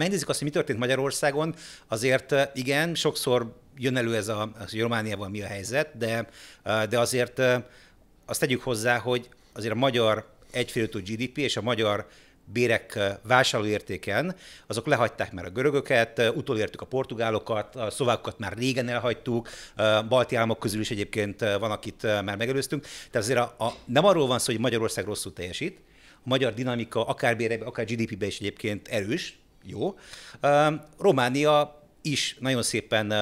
Megnézzük azt, hogy mi történt Magyarországon, azért igen, sokszor jön elő ez a, az, hogy Romániában mi a helyzet, de, de azért azt tegyük hozzá, hogy azért a magyar egyfélőtű GDP és a magyar bérek vásárlóértéken, azok lehagyták már a görögöket, utolértük a portugálokat, a szlovákokat már régen elhagytuk, a balti államok közül is egyébként van, akit már megelőztünk. Tehát azért a, a, nem arról van szó, hogy Magyarország rosszul teljesít, a magyar dinamika akár bérebe, akár GDP-be is egyébként erős, jó. Románia is nagyon szépen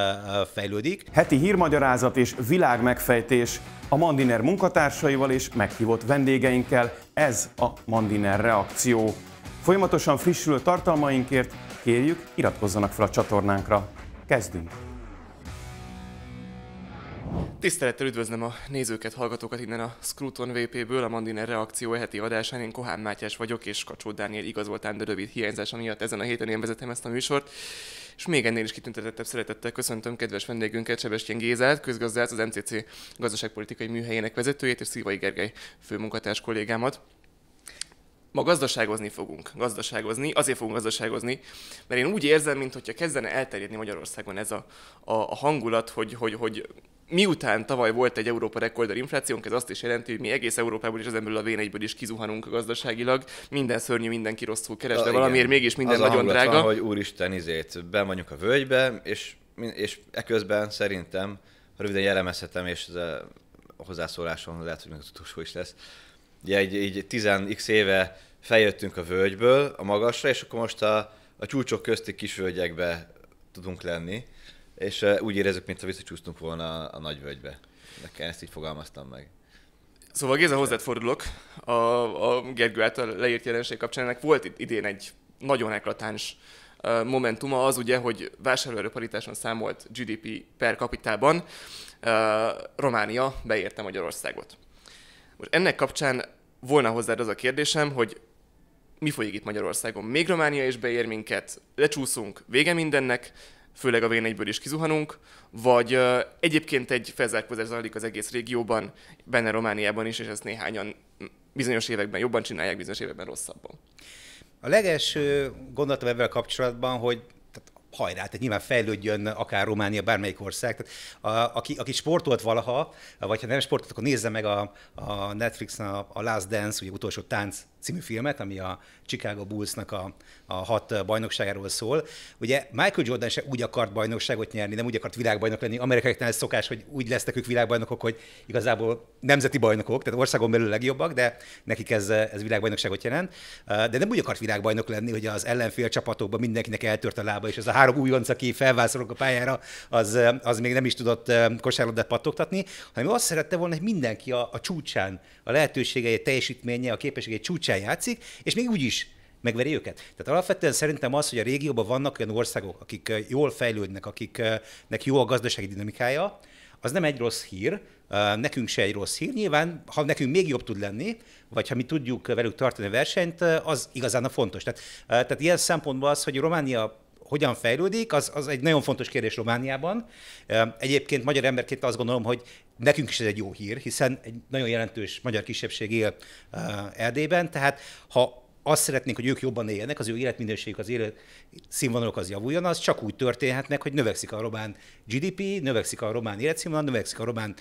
fejlődik. Heti hírmagyarázat és világmegfejtés a Mandiner munkatársaival és meghívott vendégeinkkel. Ez a Mandiner reakció. Folyamatosan frissülő tartalmainkért kérjük, iratkozzanak fel a csatornánkra. Kezdünk! Tisztelettel üdvözlöm a nézőket, hallgatókat innen a Scruton VP-ből, a Mandiner reakció heti adásán. Én Kohán Mátyás vagyok, és Kacsó Dániel igazoltán, de rövid hiányzása miatt ezen a héten én vezetem ezt a műsort. És még ennél is kitüntetettebb szeretettel köszöntöm kedves vendégünket, Sebestyen Gézát, közgazdát, az MCC gazdaságpolitikai műhelyének vezetőjét, és Szívai Gergely főmunkatárs kollégámat. Ma gazdaságozni fogunk. Gazdaságozni, azért fogunk gazdaságozni, mert én úgy érzem, mintha kezdene elterjedni Magyarországon ez a, a, a hangulat, hogy, hogy, hogy miután tavaly volt egy Európa rekorder inflációnk, ez azt is jelenti, hogy mi egész Európából és az emberből a v is kizuhanunk gazdaságilag, minden szörnyű, mindenki rosszul keres, de, de valamiért mégis minden az nagyon a drága. Van, hogy úristen, izét, ben vagyunk a völgybe, és, és eközben szerintem, ha röviden jellemezhetem, és a hozzászóláson lehet, hogy meg az utolsó is lesz, ugye egy egy 10x éve feljöttünk a völgyből a magasra, és akkor most a, a csúcsok közti kisvölgyekbe tudunk lenni és úgy érezzük, mintha visszacsúsztunk volna a, a nagyvölgybe. Nekem ezt így fogalmaztam meg. Szóval Géza, hozzád fordulok. A, a Gergő által leírt jelenség kapcsán ennek volt idén egy nagyon eklatáns momentuma az ugye, hogy vásárlóerőparitáson számolt GDP per kapitában Románia beérte Magyarországot. Most ennek kapcsán volna hozzád az a kérdésem, hogy mi folyik itt Magyarországon? Még Románia is beér minket, lecsúszunk, vége mindennek, főleg a v is kizuhanunk, vagy uh, egyébként egy felzárkózás zajlik az egész régióban, benne Romániában is, és ezt néhányan bizonyos években jobban csinálják, bizonyos években rosszabban. A legelső gondolatom ebben kapcsolatban, hogy hajrá, tehát nyilván fejlődjön akár Románia, bármelyik ország. Tehát, a, aki, aki sportolt valaha, vagy ha nem sportolt, akkor nézze meg a, a Netflixen a, a Last Dance, ugye utolsó tánc című filmet, ami a Chicago Bulls-nak a, a hat bajnokságáról szól. Ugye Michael Jordan se úgy akart bajnokságot nyerni, nem úgy akart világbajnok lenni. Amerikaiaknál ez szokás, hogy úgy lesznek ők világbajnokok, hogy igazából nemzeti bajnokok, tehát országon belül legjobbak, de nekik ez, ez világbajnokságot jelent. De nem úgy akart világbajnok lenni, hogy az ellenfél csapatokban mindenkinek eltört a lába, és az a három újonc, aki felvászorog a pályára, az, az még nem is tudott kosárlabdát pattogtatni, hanem azt szerette volna, hogy mindenki a, a csúcsán, a lehetőségei, a teljesítménye, a képességei csúcsán meccsen játszik, és még úgy is megveri őket. Tehát alapvetően szerintem az, hogy a régióban vannak olyan országok, akik jól fejlődnek, akiknek jó a gazdasági dinamikája, az nem egy rossz hír, nekünk se egy rossz hír. Nyilván, ha nekünk még jobb tud lenni, vagy ha mi tudjuk velük tartani a versenyt, az igazán a fontos. Tehát, tehát ilyen szempontból az, hogy Románia hogyan fejlődik, az, az egy nagyon fontos kérdés Romániában. Egyébként magyar emberként azt gondolom, hogy nekünk is ez egy jó hír, hiszen egy nagyon jelentős magyar kisebbség él Erdélyben, tehát ha azt szeretnénk, hogy ők jobban éljenek, az ő életminőségük, az élet színvonalok az javuljon, az csak úgy történhetnek, hogy növekszik a román GDP, növekszik a román életszínvonal, növekszik a román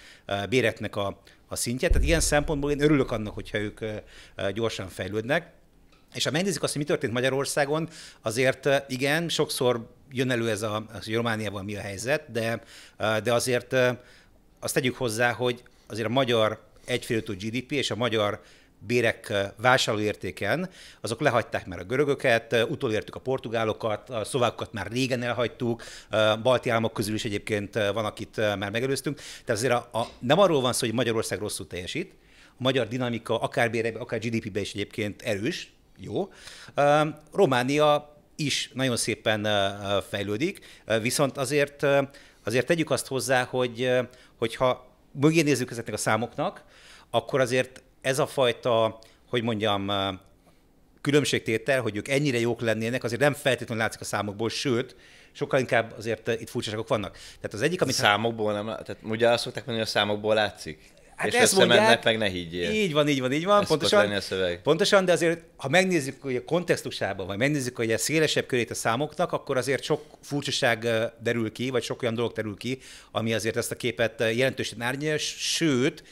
béretnek a, a szintje. Tehát ilyen szempontból én örülök annak, hogyha ők gyorsan fejlődnek. És ha megnézzük azt, hogy mi történt Magyarországon, azért igen, sokszor jön elő ez a, az, hogy Romániában mi a helyzet, de, de azért azt tegyük hozzá, hogy azért a magyar egyfélőtő GDP és a magyar bérek vásárlóértéken, azok lehagyták már a görögöket, utolértük a portugálokat, a szlovákokat már régen elhagytuk, a balti államok közül is egyébként van, akit már megelőztünk. Tehát azért a, a, nem arról van szó, hogy Magyarország rosszul teljesít, a magyar dinamika akár bérebe, akár GDP-be is egyébként erős, jó. Románia is nagyon szépen fejlődik, viszont azért, azért tegyük azt hozzá, hogy hogyha mögé nézzük ezeknek a számoknak, akkor azért ez a fajta, hogy mondjam, különbségtétel, hogy ők ennyire jók lennének, azért nem feltétlenül látszik a számokból, sőt, sokkal inkább azért itt furcsaságok vannak. Tehát az egyik, amit... Számokból nem, tehát ugye azt szokták mondani, hogy a számokból látszik. Hát és ezt mondják, meg ne higgyél. Így van, így van, így van. pontosan, a szöveg. pontosan, de azért, ha megnézzük hogy a kontextusában, vagy megnézzük hogy a szélesebb körét a számoknak, akkor azért sok furcsaság derül ki, vagy sok olyan dolog derül ki, ami azért ezt a képet jelentősen árnyalja, sőt,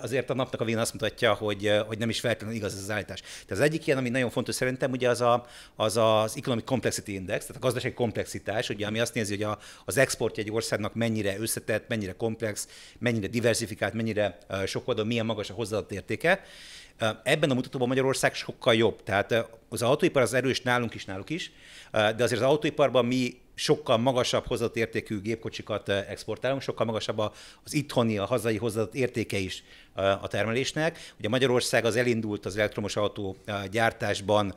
azért a napnak a végén azt mutatja, hogy, hogy nem is feltétlenül igaz ez az állítás. Tehát az egyik ilyen, ami nagyon fontos szerintem, ugye az a, az, az Economic Complexity Index, tehát a gazdasági komplexitás, ugye, ami azt nézi, hogy a, az exportja egy országnak mennyire összetett, mennyire komplex, mennyire diversifikált, mennyire sok oldal, milyen magas a hozzáadott értéke. Ebben a mutatóban Magyarország sokkal jobb. Tehát az autóipar az erős nálunk is, náluk is, de azért az autóiparban mi sokkal magasabb értékű gépkocsikat eh, exportálunk, sokkal magasabb az itthoni, a hazai hozott értéke is eh, a termelésnek. Ugye Magyarország az elindult az elektromos autó eh, gyártásban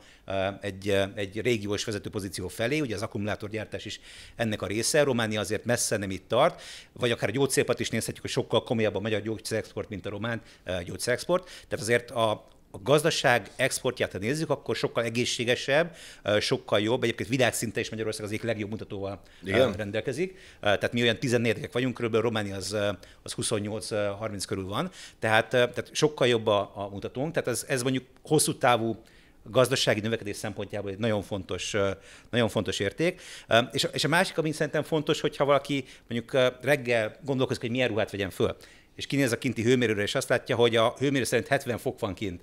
egy, egy régiós vezető pozíció felé, ugye az akkumulátorgyártás is ennek a része, Románia azért messze nem itt tart, vagy akár a gyógyszerpat is nézhetjük, hogy sokkal komolyabb a magyar gyógyszerexport, mint a román gyógyszerexport. Tehát azért a, a gazdaság exportját ha nézzük, akkor sokkal egészségesebb, sokkal jobb. Egyébként világszinte is Magyarország az egyik legjobb mutatóval Igen. rendelkezik. Tehát mi olyan 14 vagyunk, körülbelül Románia az, az 28-30 körül van. Tehát, tehát sokkal jobb a, a mutatónk. Tehát ez, ez mondjuk hosszú távú gazdasági növekedés szempontjából egy nagyon fontos, nagyon fontos érték. És a, és a másik, ami szerintem fontos, hogyha valaki mondjuk reggel gondolkozik, hogy milyen ruhát vegyen föl és kinéz a kinti hőmérőre, és azt látja, hogy a hőmérő szerint 70 fok van kint,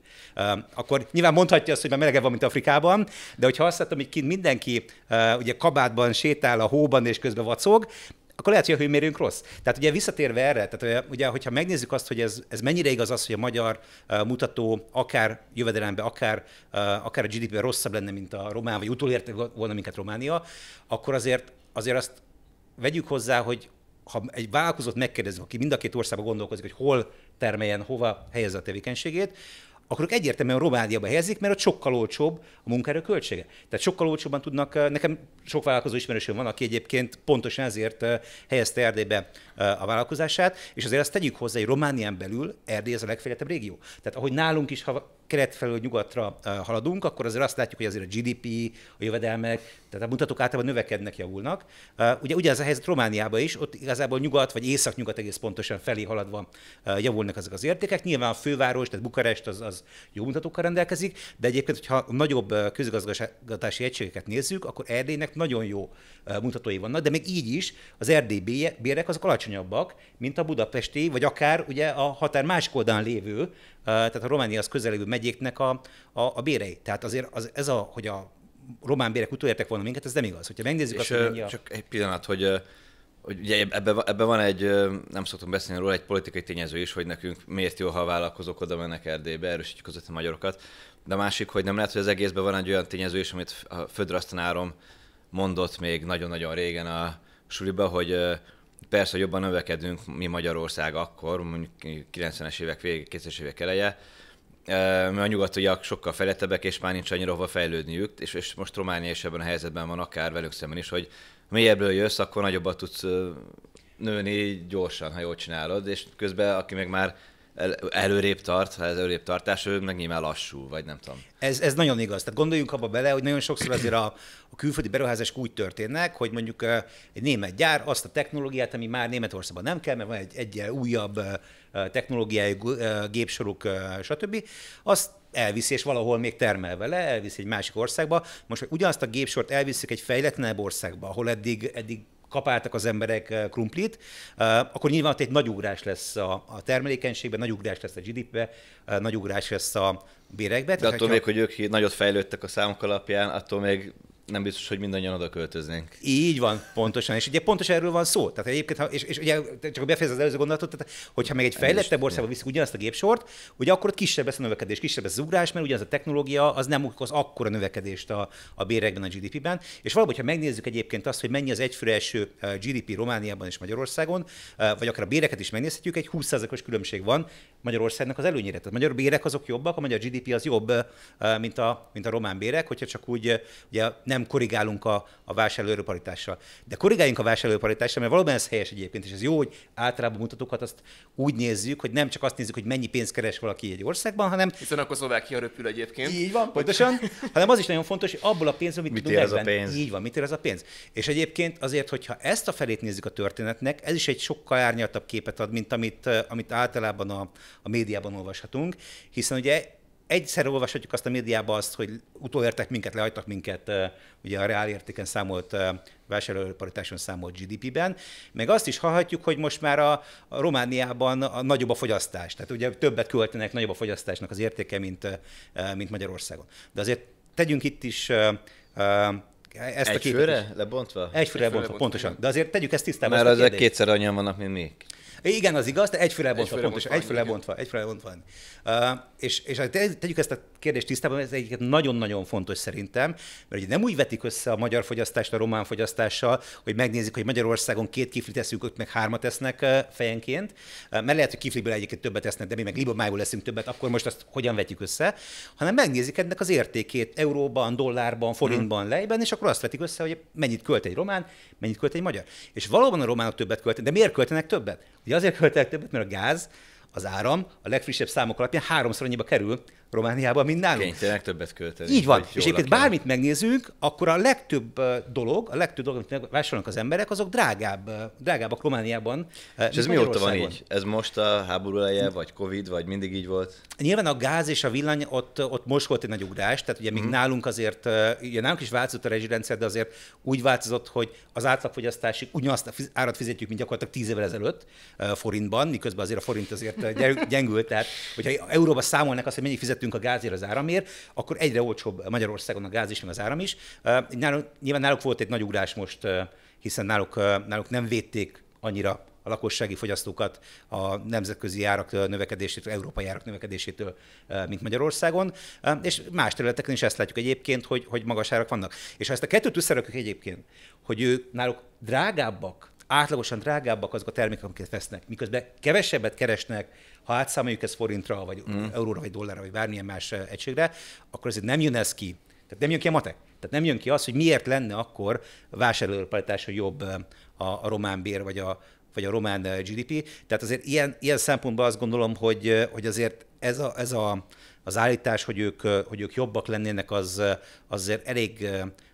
akkor nyilván mondhatja azt, hogy már melegebb van, mint Afrikában, de hogyha azt látom, hogy kint mindenki ugye kabátban sétál a hóban, és közben vacog, akkor lehet, hogy a hőmérőnk rossz. Tehát ugye visszatérve erre, tehát ugye, hogyha megnézzük azt, hogy ez, ez mennyire igaz az, hogy a magyar mutató akár jövedelemben, akár, akár a GDP-ben rosszabb lenne, mint a román, vagy utolérte volna minket Románia, akkor azért, azért azt vegyük hozzá, hogy ha egy vállalkozót megkérdezünk, aki mind a két országban gondolkozik, hogy hol termeljen, hova helyezze a tevékenységét, akkor ők egyértelműen Romániába helyezik, mert ott sokkal olcsóbb a munkaerő költsége. Tehát sokkal olcsóbban tudnak, nekem sok vállalkozó ismerősöm van, aki egyébként pontosan ezért helyezte Erdélybe a vállalkozását, és azért azt tegyük hozzá, hogy Románián belül Erdély az a legfejlettebb régió. Tehát ahogy nálunk is, ha kelet felől nyugatra eh, haladunk, akkor azért azt látjuk, hogy azért a GDP, a jövedelmek, tehát a mutatók általában növekednek, javulnak. Eh, ugye ugyanez a helyzet Romániában is, ott igazából nyugat vagy észak-nyugat egész pontosan felé haladva eh, javulnak ezek az értékek. Nyilván a főváros, tehát Bukarest az, az jó mutatókkal rendelkezik, de egyébként, hogyha nagyobb közigazgatási egységeket nézzük, akkor Erdélynek nagyon jó mutatói vannak, de még így is az erdély bérek azok alacsonyabbak, mint a budapesti, vagy akár ugye a határ másik oldalán lévő tehát a Romániahoz közelgő megyéknek a, a, a bérei. Tehát azért az, ez a, hogy a román bérek utolértek volna minket, ez nem igaz. Hogyha megnézzük És azt, hogy a... Csak egy pillanat, hogy hogy ugye ebben ebbe van egy, nem szoktam beszélni róla, egy politikai tényező is, hogy nekünk miért jó, ha a vállalkozók oda mennek Erdélybe, erősítjük között a magyarokat. De a másik, hogy nem lehet, hogy az egészben van egy olyan tényező is, amit a Födrasztanárom mondott még nagyon-nagyon régen a suliba, hogy persze jobban növekedünk mi Magyarország akkor, mondjuk 90-es évek vége, 2000-es évek eleje, mert a nyugatiak sokkal fejlettebbek, és már nincs annyira hova fejlődniük, és, és most Románia is ebben a helyzetben van, akár velük szemben is, hogy mélyebbről jössz, akkor nagyobbat tudsz nőni gyorsan, ha jól csinálod, és közben aki meg már el, előrébb tart, ha ez előrébb tartás, ő meg nyilván lassú, vagy nem tudom. Ez, ez nagyon igaz. Tehát gondoljunk abba bele, hogy nagyon sokszor azért a, a külföldi beruházások úgy történnek, hogy mondjuk egy német gyár azt a technológiát, ami már Németországban nem kell, mert van egy egy újabb technológiai gépsoruk, stb. Azt elviszi, és valahol még termel vele, elviszi egy másik országba. Most, hogy ugyanazt a gépsort elviszik egy fejletlenebb országba, ahol eddig, eddig kapáltak az emberek eh, krumplit, eh, akkor nyilván ott egy nagy ugrás lesz a, termelékenységben, nagy ugrás lesz a GDP-be, eh, nagy ugrás lesz a bérekbe. De attól még, hogy ők nagyot fejlődtek a számok alapján, attól még nem biztos, hogy mindannyian oda költöznénk. Így van, pontosan. És ugye pontosan erről van szó. Tehát egyébként, ha, és, és ugye csak befejezem az előző gondolatot, tehát, hogyha meg egy fejlettebb országba viszik ugyanazt a gépsort, hogy akkor ott kisebb lesz a növekedés, kisebb lesz az ugrás, mert ugyanaz a technológia az nem okoz akkora növekedést a, a bérekben, a GDP-ben. És valahogy, ha megnézzük egyébként azt, hogy mennyi az egyfőre eső eh, GDP Romániában és Magyarországon, eh, vagy akár a béreket is megnézhetjük, egy 20%-os különbség van Magyarországnak az előnyére. Tehát a magyar bérek azok jobbak, a magyar GDP az jobb, mint a, mint a román bérek, hogyha csak úgy ugye nem korrigálunk a, a vásárlóerőparitással. De korrigáljunk a vásárlóerőparitással, mert valóban ez helyes egyébként, és ez jó, hogy általában mutatókat azt úgy nézzük, hogy nem csak azt nézzük, hogy mennyi pénzt keres valaki egy országban, hanem. Hiszen akkor Szlovákia röpül egyébként. Így van, pontosan, hanem az is nagyon fontos, hogy abból a pénzből mit, mit tudunk ez a pénz? Így van, mit ér ez a pénz. És egyébként azért, hogyha ezt a felét nézzük a történetnek, ez is egy sokkal árnyaltabb képet ad, mint amit, amit általában a, a médiában olvashatunk, hiszen ugye egyszer olvashatjuk azt a médiában azt, hogy utolértek minket, lehagytak minket ugye a reálértéken számolt, vásárlóparitáson számolt GDP-ben, meg azt is hallhatjuk, hogy most már a, a Romániában a nagyobb a fogyasztás, tehát ugye többet költenek, nagyobb a fogyasztásnak az értéke, mint, mint Magyarországon. De azért tegyünk itt is ezt egy a képet főre lebontva? Egy főre lebontva, lebontva, pontosan. De azért tegyük ezt tisztában. Mert az kétszer annyian vannak, mint még. Igen, az igaz, de egyféle bontva, egyféle pontosan, egyféle bontva, egyféle bontva. Uh, és, és tegy, tegyük ezt a kérdés tisztában, ez egyiket nagyon-nagyon fontos szerintem, mert ugye nem úgy vetik össze a magyar fogyasztást a román fogyasztással, hogy megnézik, hogy Magyarországon két kiflit eszünk, ott meg hármat esznek fejenként, mert lehet, hogy kifliből egyiket többet esznek, de mi meg libamájból leszünk többet, akkor most azt hogyan vetjük össze, hanem megnézik ennek az értékét euróban, dollárban, forintban, mm. lejben, és akkor azt vetik össze, hogy mennyit költ egy román, mennyit költ egy magyar. És valóban a románok többet költenek, de miért költenek többet? Ugye azért költenek többet, mert a gáz, az áram a legfrissebb számok alapján háromszor annyiba kerül, Romániában, mint nálunk. Kénytelenek többet költeni. Így van. És egyébként bármit megnézünk, akkor a legtöbb dolog, a legtöbb dolog, amit vásárolnak az emberek, azok drágább, drágábbak Romániában. És ez mióta van így? Ez most a háború eleje, vagy Covid, vagy mindig így volt? Nyilván a gáz és a villany ott, ott most volt egy nagy ugrás, tehát ugye még hmm. nálunk azért, ugye nálunk is változott a rezsirendszer, de azért úgy változott, hogy az átlagfogyasztási ugyanazt a árat fizetjük, mint gyakorlatilag tíz évvel ezelőtt forintban, miközben azért a forint azért gyengült, tehát hogyha euróba számolnak azt, hogy mennyi fizet fizettünk a gázért, az áramért, akkor egyre olcsóbb Magyarországon a gáz is, meg az áram is. Nálunk, nyilván náluk volt egy nagy ugrás most, hiszen náluk, náluk nem védték annyira a lakossági fogyasztókat a nemzetközi árak növekedésétől, európai árak növekedésétől, mint Magyarországon, és más területeken is ezt látjuk egyébként, hogy, hogy magas árak vannak. És ha ezt a kettőt összerakjuk egyébként, hogy ők náluk drágábbak, átlagosan drágábbak azok a termékek, amiket vesznek, miközben kevesebbet keresnek ha átszámoljuk ezt forintra, vagy mm. euróra, vagy dollárra, vagy bármilyen más egységre, akkor azért nem jön ez ki. Tehát nem jön ki a matek. Tehát nem jön ki az, hogy miért lenne akkor vásárlóparitása jobb a, a román bér, vagy a, vagy a román GDP. Tehát azért ilyen, ilyen szempontból azt gondolom, hogy, hogy azért ez a, ez a az állítás, hogy ők, hogy ők jobbak lennének, az azért elég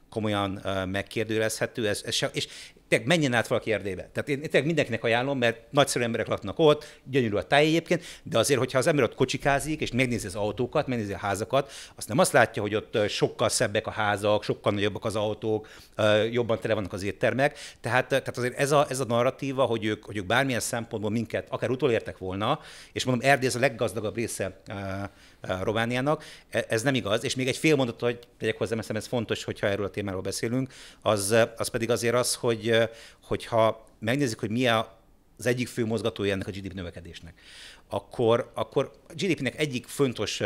komolyan megkérdőjelezhető. Ez, ez se, és tényleg menjen át valaki Erdélybe. Tehát én, én tényleg mindenkinek ajánlom, mert nagyszerű emberek laknak ott, gyönyörű a táj egyébként, de azért, hogyha az ember ott kocsikázik, és megnézi az autókat, megnézi a házakat, azt nem azt látja, hogy ott sokkal szebbek a házak, sokkal nagyobbak az autók, jobban tele vannak az éttermek. Tehát, tehát azért ez a, ez a narratíva, hogy ők, hogy ők bármilyen szempontból minket akár utolértek volna, és mondom, Erdély ez a leggazdagabb része Romániának. E, ez nem igaz, és még egy fél mondat, hogy tegyek hozzá, mert ez fontos, hogyha erről a témáról beszélünk, az, az pedig azért az, hogy hogy, hogyha megnézzük, hogy mi a az egyik fő mozgatója ennek a GDP növekedésnek, akkor, akkor a GDP-nek egyik fontos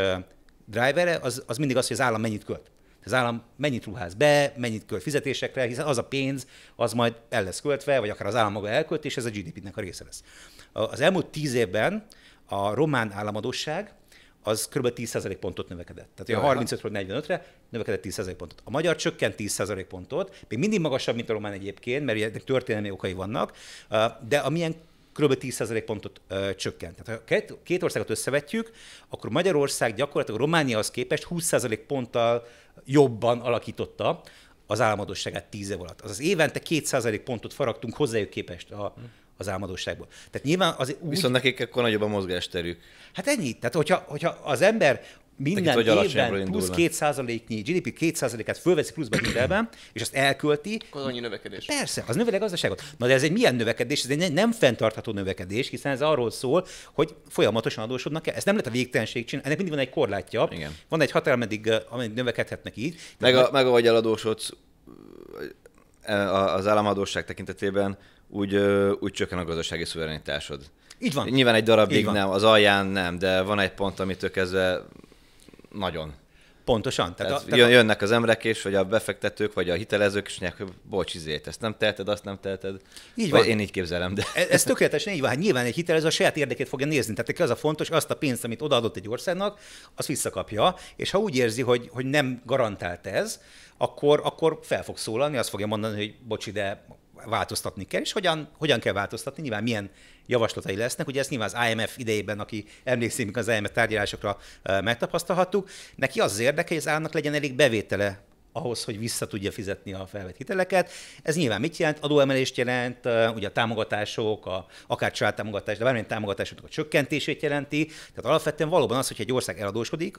drivere az, az mindig az, hogy az állam mennyit költ. Az állam mennyit ruház be, mennyit költ fizetésekre, hiszen az a pénz, az majd el lesz költve, vagy akár az állam maga elkölt, és ez a GDP-nek a része lesz. Az elmúlt tíz évben a román államadóság az kb. 10% pontot növekedett. Tehát a 35-ről 45-re növekedett 10% pontot. A magyar csökkent 10% pontot, még mindig magasabb, mint a román egyébként, mert ennek történelmi okai vannak, de amilyen kb. 10% pontot ö, csökkent. Tehát ha két, országot összevetjük, akkor Magyarország gyakorlatilag Romániahoz képest 20% ponttal jobban alakította az államadóságát 10 év alatt. Azaz évente 2% pontot faragtunk hozzájuk képest a, hm az álmodóságból. Tehát nyilván az úgy... Viszont nekik akkor nagyobb a mozgásterük. Hát ennyi. Tehát hogyha, hogyha az ember minden évben plusz 2%-nyi GDP 2%-át fölveszi pluszba hitelben, és azt elkölti. Akkor az annyi növekedés. Persze, az növeli a gazdaságot. Na de ez egy milyen növekedés? Ez egy nem fenntartható növekedés, hiszen ez arról szól, hogy folyamatosan adósodnak el. Ez nem lehet a végtelenség csinálni, ennek mindig van egy korlátja. Igen. Van egy határ, ameddig, eh, ameddig növekedhetnek így. Meg, a, meg ahogy eladósodsz eh, az államadóság tekintetében, úgy, úgy csökken a gazdasági szuverenitásod. Így van. Nyilván egy darabig nem, az alján nem, de van egy pont, amitől kezdve nagyon. Pontosan. Tehát, tehát a, tehát jönnek az emberek és, vagy a befektetők, vagy a hitelezők, és mondják, hogy bocs, izét, ezt nem teheted, azt nem teheted. Így van. Én így képzelem. De. Ez, ez tökéletesen így van. Hát nyilván egy hitelező a saját érdekét fogja nézni. Tehát az a fontos, azt a pénzt, amit odaadott egy országnak, azt visszakapja, és ha úgy érzi, hogy, hogy nem garantált ez, akkor, akkor fel fog szólalni, azt fogja mondani, hogy bocs, de változtatni kell, és hogyan, hogyan kell változtatni, nyilván milyen javaslatai lesznek. Ugye ezt nyilván az IMF idejében, aki emlékszik, az IMF tárgyalásokra eh, megtapasztalhattuk, neki az érdeke, hogy az államnak legyen elég bevétele ahhoz, hogy vissza tudja fizetni a felvett hiteleket. Ez nyilván mit jelent? Adóemelést jelent, ugye a támogatások, a, akár családtámogatás, de bármilyen támogatásoknak a csökkentését jelenti. Tehát alapvetően valóban az, hogy egy ország eladósodik,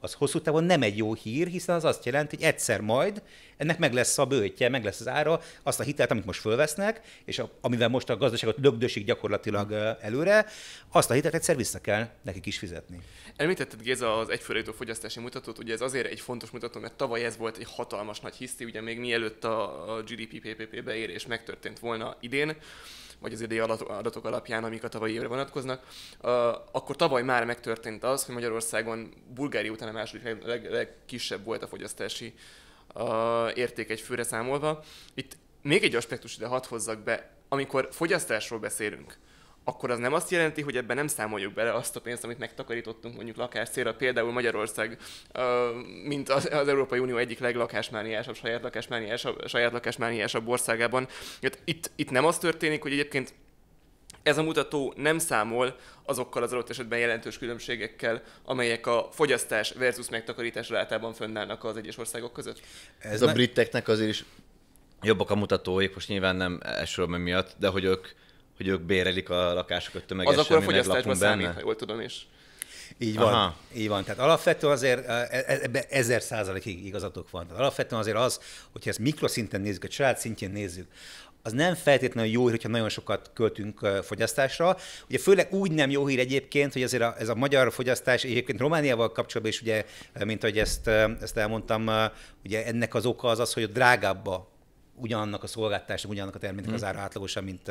az hosszú távon nem egy jó hír, hiszen az azt jelenti, hogy egyszer majd ennek meg lesz a bőtje, meg lesz az ára, azt a hitelt, amit most fölvesznek, és a, amivel most a gazdaságot lögdösik gyakorlatilag előre, azt a hitelt egyszer vissza kell nekik is fizetni. Említetted Géza az egyfőre jutó fogyasztási mutatót, ugye ez azért egy fontos mutató, mert tavaly ez volt egy hatalmas nagy hiszti, ugye még mielőtt a GDP PPP beérés megtörtént volna idén, vagy az idei adatok alapján, amik a tavalyi évre vonatkoznak, akkor tavaly már megtörtént az, hogy Magyarországon Bulgária után a második leg, leg, legkisebb volt a fogyasztási érték egy főre számolva. Itt még egy aspektus ide hadd hozzak be, amikor fogyasztásról beszélünk, akkor az nem azt jelenti, hogy ebben nem számoljuk bele azt a pénzt, amit megtakarítottunk mondjuk lakás célra. Például Magyarország, mint az, az Európai Unió egyik leglakásmániásabb, saját lakásmániásabb, saját lakásmániásabb országában. Itt, itt nem az történik, hogy egyébként ez a mutató nem számol azokkal az adott esetben jelentős különbségekkel, amelyek a fogyasztás versus megtakarítás rátában fönnállnak az egyes országok között. Ez, ez a ne... briteknek azért is jobbak a mutatóik, most nyilván nem elsősorban miatt, de hogy ők hogy ők bérelik a lakásokat tömegesen. Az akkor a fogyasztásban számít, ha jól tudom, és így van, Aha. így van. Tehát alapvetően azért e, e, e, ebben ezer százalékig igazatok van. Tehát alapvetően azért az, hogyha ezt mikroszinten nézzük, a család szintjén nézzük, az nem feltétlenül jó hír, hogyha nagyon sokat költünk fogyasztásra. Ugye főleg úgy nem jó hír egyébként, hogy azért a, ez a magyar fogyasztás, egyébként Romániával kapcsolatban is, ugye, mint ahogy ezt, ezt elmondtam, ugye ennek az oka az az, hogy drágább a ugyanannak a szolgáltatásnak, ugyanannak a terméknek az mhm. ára átlagosan, mint,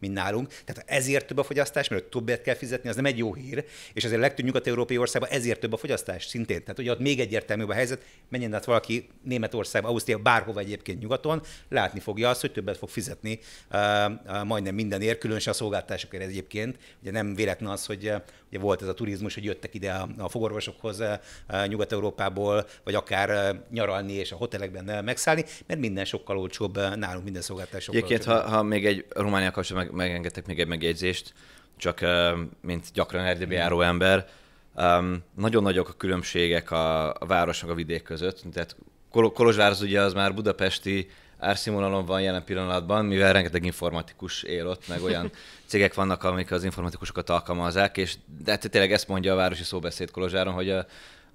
mint nálunk. Tehát ezért több a fogyasztás, mert többet kell fizetni, az nem egy jó hír, és azért a legtöbb nyugat-európai országban ezért több a fogyasztás szintén. Tehát ugye ott még egyértelműbb a helyzet, menjen át valaki Németországba, Ausztria, bárhova egyébként nyugaton, látni fogja azt, hogy többet fog fizetni uh, uh, majdnem mindenért, különösen a szolgáltatásokért egyébként. Ugye nem véletlen az, hogy uh, ugye volt ez a turizmus, hogy jöttek ide a, a fogorvosokhoz Nyugat-Európából, vagy akár nyaralni és a hotelekben megszállni, mert minden sokkal olcsóbb legutóbb nálunk minden szolgáltatás Egyébként, ha, ha, még egy Románia kapcsolatban meg, megengedtek még egy megjegyzést, csak mint gyakran erdőbe járó ember, um, nagyon nagyok a különbségek a, a város meg a vidék között, tehát Kol- Kolozsvár az ugye az már budapesti árszínvonalon van jelen pillanatban, mivel rengeteg informatikus él ott, meg olyan cégek vannak, amik az informatikusokat alkalmazzák, és de hát tényleg ezt mondja a városi szóbeszéd Kolozsáron, hogy a,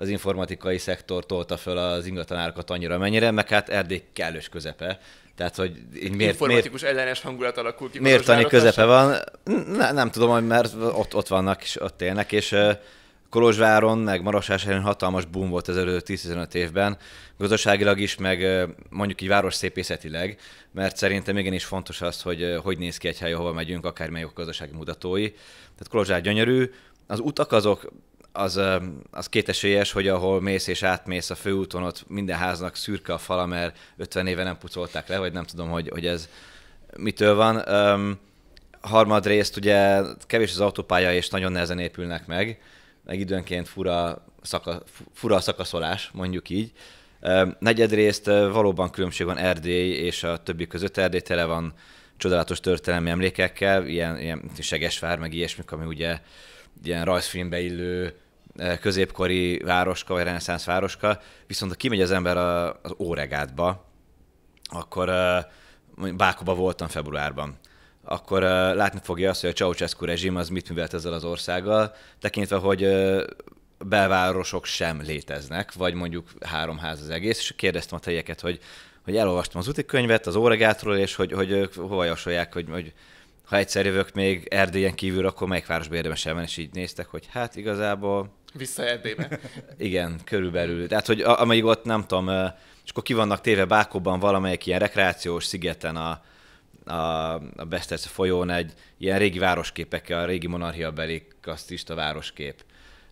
az informatikai szektor tolta föl az ingatlanárakat annyira mennyire, meg hát Erdély kellős közepe. Tehát, hogy miért, Informatikus miért, ellenes hangulat alakul ki. Miért tani közepe van? Ne, nem tudom, mert ott, ott vannak és ott élnek, és Kolozsváron, meg Marosásáron hatalmas boom volt az előző 10-15 évben, gazdaságilag is, meg mondjuk így szépészetileg, mert szerintem igenis fontos az, hogy hogy néz ki egy hely, hova megyünk, akár melyik gazdasági mutatói. Tehát Kolozsvár gyönyörű, az utak azok az, az kétesélyes, hogy ahol mész és átmész a főúton, ott minden háznak szürke a fala, mert 50 éve nem pucolták le, vagy nem tudom, hogy, hogy ez mitől van. Um, harmadrészt ugye kevés az autópálya, és nagyon nehezen épülnek meg, meg időnként fura, szaka, fura a szakaszolás, mondjuk így. Um, negyedrészt valóban különbség van Erdély és a többi között. Erdély tele van csodálatos történelmi emlékekkel, ilyen, ilyen segesvár, meg ilyesmik, ami ugye ilyen rajzfilmbe illő e, középkori városka, vagy reneszánsz városka, viszont ha kimegy az ember a, az Óregátba, akkor uh, voltam februárban, akkor e, látni fogja azt, hogy a Ceausescu rezsim az mit művelt ezzel az országgal, tekintve, hogy belvárosok sem léteznek, vagy mondjuk három ház az egész, és kérdeztem a tejeket, hogy, hogy elolvastam az úti könyvet, az óregátról, és hogy, hogy hova javasolják, hogy, hogy ha egyszer jövök még Erdélyen kívül, akkor melyik városba érdemes elmenni, és így néztek, hogy hát igazából... Vissza Erdélybe. Igen, körülbelül. Tehát, hogy amíg ott nem tudom, és akkor ki vannak téve Bákóban valamelyik ilyen rekreációs szigeten a, a, a Besterce folyón egy ilyen régi városképekkel, a régi monarchia beli kasztista városkép.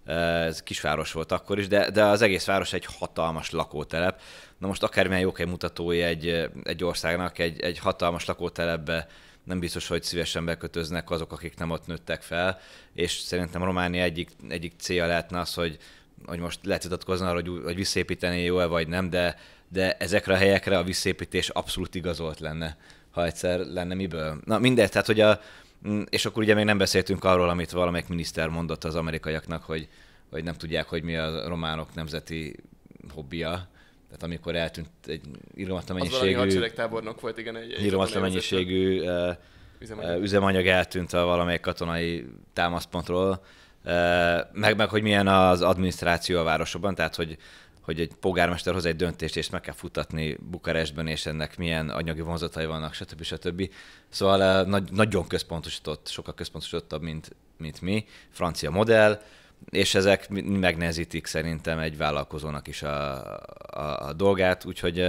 Ez kisváros volt akkor is, de, de az egész város egy hatalmas lakótelep. Na most akármilyen jókai mutatói egy, egy országnak egy, egy hatalmas lakótelepbe nem biztos, hogy szívesen bekötöznek azok, akik nem ott nőttek fel, és szerintem Románia egyik, egyik célja lehetne az, hogy, hogy most lehet vitatkozni arra, hogy, hogy visszépíteni jó-e vagy nem, de, de ezekre a helyekre a visszépítés abszolút igazolt lenne, ha egyszer lenne miből. Na mindegy, tehát hogy a, mm, és akkor ugye még nem beszéltünk arról, amit valamelyik miniszter mondott az amerikaiaknak, hogy, hogy nem tudják, hogy mi a románok nemzeti hobbija, tehát amikor eltűnt egy irgalmatlan mennyiségű... Az valami tábornok volt, igen. Egy, egy mennyiségű eh, üzemanyag. Eh, üzemanyag eltűnt a valamelyik katonai támaszpontról, eh, meg, meg hogy milyen az adminisztráció a városokban, tehát hogy, hogy egy polgármester hoz egy döntést, és meg kell futatni Bukarestben, és ennek milyen anyagi vonzatai vannak, stb. stb. Szóval nagy, nagyon központosított, sokkal központosítottabb, mint, mint mi, francia modell, és ezek megnehezítik szerintem egy vállalkozónak is a, a, a dolgát, úgyhogy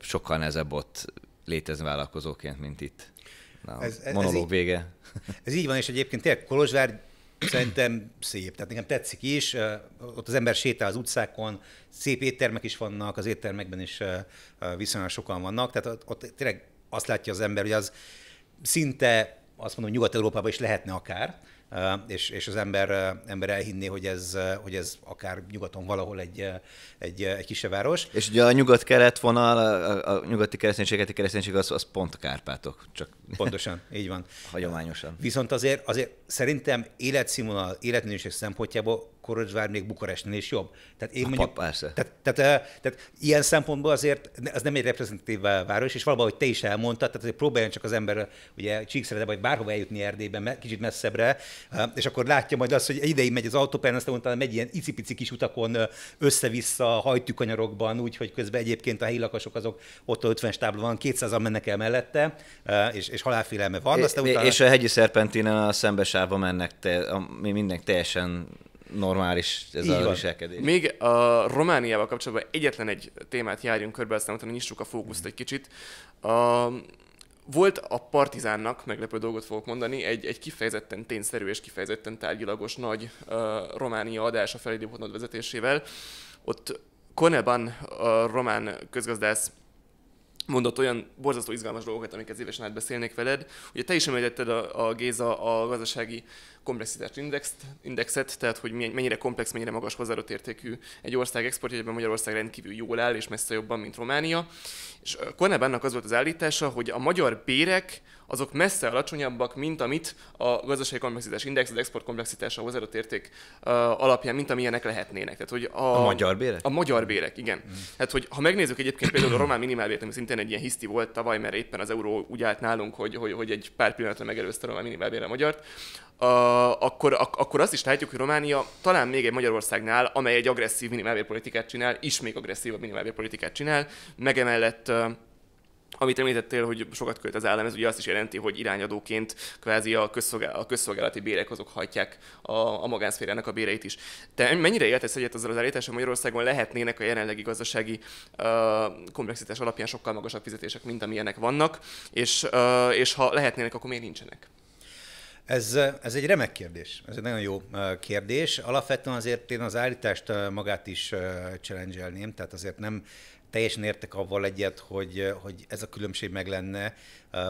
sokkal nehezebb ott létezni vállalkozóként, mint itt. Na, ez, ez, monológ ez így, vége. Ez így van, és egyébként tényleg Kolozsvár szerintem szép, tehát nekem tetszik is, ott az ember sétál az utcákon, szép éttermek is vannak, az éttermekben is viszonylag sokan vannak, tehát ott tényleg azt látja az ember, hogy az szinte azt mondom, Nyugat-Európában is lehetne akár, és, és az ember, ember elhinné, hogy ez, hogy ez akár nyugaton valahol egy, egy, egy kisebb város. És ugye a nyugat-kelet vonal, a, a nyugati kereszténység, a kereszténység az, az pont a Kárpátok, csak Pontosan, így van. Hagyományosan. Viszont azért, azért szerintem életszínvonal, életminőség szempontjából Korozsvár még Bukarestnél is jobb. Tehát én hát mondjuk, persze. Tehát, tehát, eh, tehát, ilyen szempontból azért az nem egy reprezentatív város, és valahogy te is elmondtad, tehát azért próbáljon csak az ember ugye Csíkszerede, vagy bárhova eljutni Erdélyben, kicsit messzebbre, eh, és akkor látja majd azt, hogy ideig megy az autópályán, aztán mondtam, megy ilyen icipici kis utakon eh, össze-vissza hajtűkanyarokban, úgyhogy közben egyébként a helyi lakosok azok ott a 50 stábla van, 200-an mennek el mellette, és, és halálfélelme van. Aztán utána... És a hegyi szerpentinen a szembesárba mennek, te, a, mindenki teljesen normális ez Így a viselkedés. Még a Romániával kapcsolatban egyetlen egy témát járjunk körbe, aztán utána nyissuk a fókuszt egy kicsit. A, volt a Partizánnak, meglepő dolgot fogok mondani, egy, egy kifejezetten tényszerű és kifejezetten tárgyilagos nagy uh, Románia adása Feledi Botnod vezetésével. Ott Koneban a román közgazdász mondott olyan borzasztó izgalmas dolgokat, amiket évesen átbeszélnék veled. Ugye te is említetted a, a Géza a gazdasági uh, komplexitás index, indexet, tehát hogy mennyire komplex, mennyire magas hozzáadott értékű egy ország exportja, egyben Magyarország rendkívül jól áll, és messze jobban, mint Románia. És Kornebánnak az volt az állítása, hogy a magyar bérek azok messze alacsonyabbak, mint amit a gazdasági komplexitás index, az export komplexitása, a hozzáadott érték uh, alapján, mint amilyenek lehetnének. Tehát, hogy a, a magyar bérek? A magyar bérek, igen. Mm. Tehát, hogy ha megnézzük egyébként például a román minimálbért, ami szintén egy ilyen hiszti volt tavaly, mert éppen az euró úgy állt nálunk, hogy, hogy, hogy egy pár pillanatra megelőzte a román minimálbér a magyart, Uh, akkor, ak- akkor azt is látjuk, hogy Románia talán még egy Magyarországnál, amely egy agresszív minimálbérpolitikát csinál, is még agresszívabb minimálbérpolitikát csinál, megemellett uh, amit említettél, hogy sokat költ az állam, ez ugye azt is jelenti, hogy irányadóként kvázi a, közszolgál, a közszolgálati bérek azok hajtják a, a magánszférának a béreit is. Te mennyire éltesz egyet azzal az állítással, Magyarországon lehetnének a jelenlegi gazdasági uh, komplexitás alapján sokkal magasabb fizetések, mint amilyenek vannak, és, uh, és ha lehetnének, akkor miért nincsenek? Ez, ez egy remek kérdés, ez egy nagyon jó kérdés. Alapvetően azért én az állítást magát is challenge tehát azért nem teljesen értek avval egyet, hogy, hogy ez a különbség meg lenne,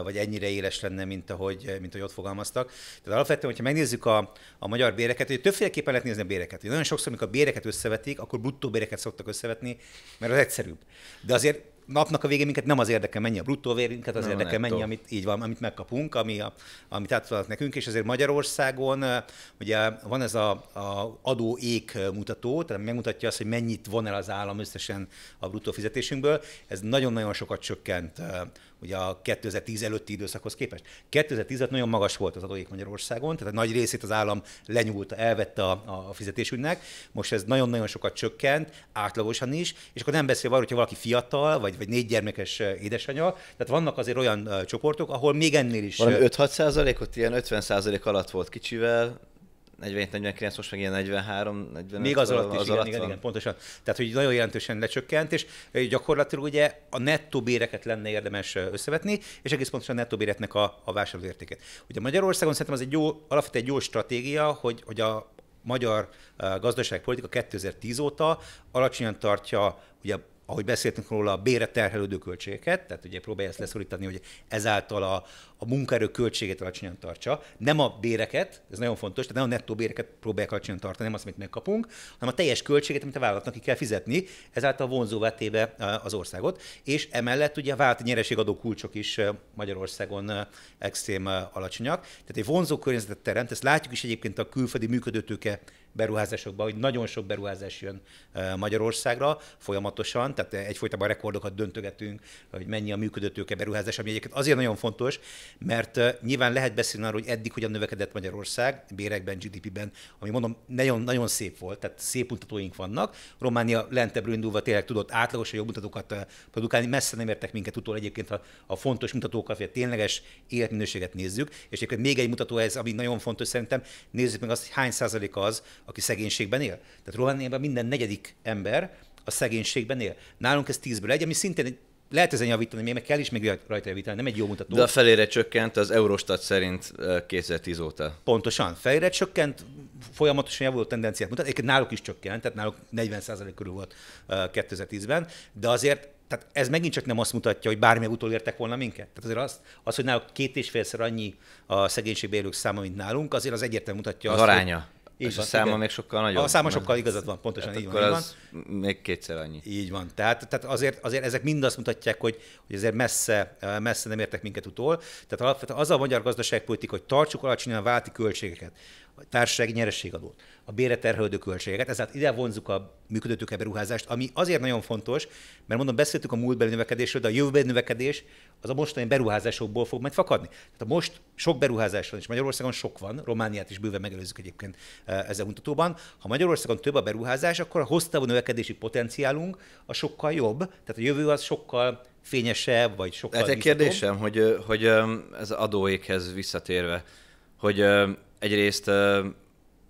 vagy ennyire éles lenne, mint ahogy, mint ahogy ott fogalmaztak. Tehát alapvetően, hogyha megnézzük a, a magyar béreket, hogy többféleképpen lehet nézni a béreket. Ugye nagyon sokszor, amikor a béreket összevetik, akkor bruttó béreket szoktak összevetni, mert az egyszerűbb. De azért napnak a végén minket nem az érdekel, mennyi a bruttó vérünket, az nem érdekel, mennyi, amit, így van, amit megkapunk, ami a, amit átadnak nekünk, és ezért Magyarországon ugye van ez a, a adó ék mutató, tehát megmutatja azt, hogy mennyit von el az állam összesen a bruttó fizetésünkből. Ez nagyon-nagyon sokat csökkent ugye a 2010 előtti időszakhoz képest. 2010 nagyon magas volt az adóik Magyarországon, tehát a nagy részét az állam lenyúlta, elvette a, a fizetésünknek, most ez nagyon-nagyon sokat csökkent, átlagosan is, és akkor nem beszélve arról, hogyha valaki fiatal, vagy, vagy négy gyermekes édesanyja, tehát vannak azért olyan csoportok, ahol még ennél is... Valami 5-6 százalékot, ilyen 50 százalék alatt volt kicsivel, 47-49, most meg ilyen 43 45 Még az alatt is, az igen, alatt igen, igen, pontosan. Tehát, hogy nagyon jelentősen lecsökkent, és gyakorlatilag ugye a nettó béreket lenne érdemes összevetni, és egész pontosan a nettó béretnek a, a vásárlóértékét. Ugye Magyarországon szerintem az egy jó, alapvetően egy jó stratégia, hogy, hogy a magyar gazdaságpolitika 2010 óta alacsonyan tartja ugye ahogy beszéltünk róla, a bére terhelődő költségeket, tehát ugye próbálja ezt leszorítani, hogy ezáltal a, a munkaerő költségét alacsonyan tartsa, nem a béreket, ez nagyon fontos, tehát nem a nettó béreket próbálják alacsonyan tartani, nem azt, amit megkapunk, hanem a teljes költséget, amit a vállalatnak ki kell fizetni, ezáltal vonzóvá téve e, az országot, és emellett ugye a vált nyereségadó kulcsok is e, Magyarországon e, extrém alacsonyak. Tehát egy vonzó környezetet teremt, ezt látjuk is egyébként a külföldi működőtőke beruházásokban, hogy nagyon sok beruházás jön Magyarországra folyamatosan, tehát egyfolytában rekordokat döntögetünk, hogy mennyi a működőtőke beruházás, ami egyébként azért nagyon fontos, mert nyilván lehet beszélni arról, hogy eddig hogyan növekedett Magyarország bérekben, GDP-ben, ami mondom, nagyon, nagyon szép volt, tehát szép mutatóink vannak. Románia lentebbről indulva tényleg tudott átlagosan jobb mutatókat produkálni, messze nem értek minket utól egyébként, ha a fontos mutatókat, vagy a tényleges életminőséget nézzük. És egyébként még egy mutató ez, ami nagyon fontos szerintem, nézzük meg azt, hogy hány százalék az, aki szegénységben él. Tehát Romániában minden negyedik ember a szegénységben él. Nálunk ez 10-ből egy, ami szintén egy lehet ezen javítani, még meg kell is még rajta javítani, nem egy jó mutató. De a felére csökkent az Eurostat szerint 2010 óta. Pontosan, felére csökkent, folyamatosan javuló tendenciát mutat, egyébként náluk is csökkent, tehát náluk 40% körül volt 2010-ben, de azért tehát ez megint csak nem azt mutatja, hogy bármilyen utolértek volna minket. Tehát azért az, az hogy náluk két és félszer annyi a szegénységbe élők száma, mint nálunk, azért az egyértelműen mutatja az azt, aránya. Hogy, így és van, a száma igen. még sokkal nagyobb. A száma sokkal igazad van, pontosan hát így akkor van. az így van. még kétszer annyi. Így van. Tehát, tehát azért, azért ezek mind azt mutatják, hogy, hogy azért messze, messze nem értek minket utól. Tehát alapvetően az a magyar gazdaságpolitika, hogy tartsuk alacsonyan a válti költségeket, a társasági nyerességadót, a bére terhelődő költségeket, ezért ide vonzuk a működőtőke beruházást, ami azért nagyon fontos, mert mondom, beszéltük a múltbeli növekedésről, de a jövőbeli növekedés az a mostani beruházásokból fog majd fakadni. Tehát a most sok beruházás van, és Magyarországon sok van, Romániát is bőven megelőzzük egyébként eh, ezzel mutatóban. Ha Magyarországon több a beruházás, akkor a hosszú növekedési potenciálunk a sokkal jobb, tehát a jövő az sokkal fényesebb, vagy sokkal... Ez egy kérdésem, hogy, hogy ez adóékhez visszatérve, hogy egyrészt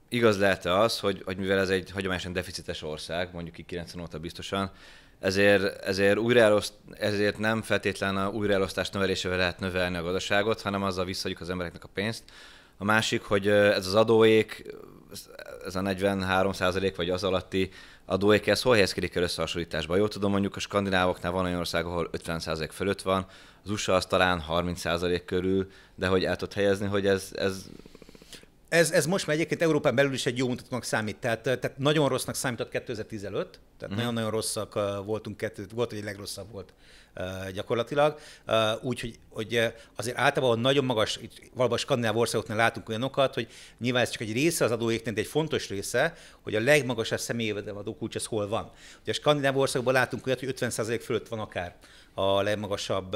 igaz lehet -e az, hogy, hogy mivel ez egy hagyományosan deficites ország, mondjuk ki 90 óta biztosan, ezért, ezért, újraoszt, ezért nem feltétlenül a újraelosztás növelésével lehet növelni a gazdaságot, hanem azzal visszaadjuk az embereknek a pénzt. A másik, hogy ez az adóék, ez a 43 vagy az alatti adóék, ez hol helyezkedik el összehasonlításban? Jó tudom, mondjuk a skandinávoknál van olyan ország, ahol 50 fölött van, az USA az talán 30 körül, de hogy el tud helyezni, hogy ez, ez ez, ez most már egyébként Európán belül is egy jó mutatónak számít. Tehát, tehát nagyon rossznak számított 2015, tehát uh-huh. nagyon-nagyon rosszak voltunk, volt, hogy a legrosszabb volt gyakorlatilag. Úgyhogy hogy azért általában nagyon magas, valóban skandináv országoknál látunk olyanokat, hogy nyilván ez csak egy része az adóéknél, de egy fontos része, hogy a legmagasabb személyévedelem adókulcs az hol van. Ugye a skandináv országokban látunk olyat, hogy 50% fölött van akár a legmagasabb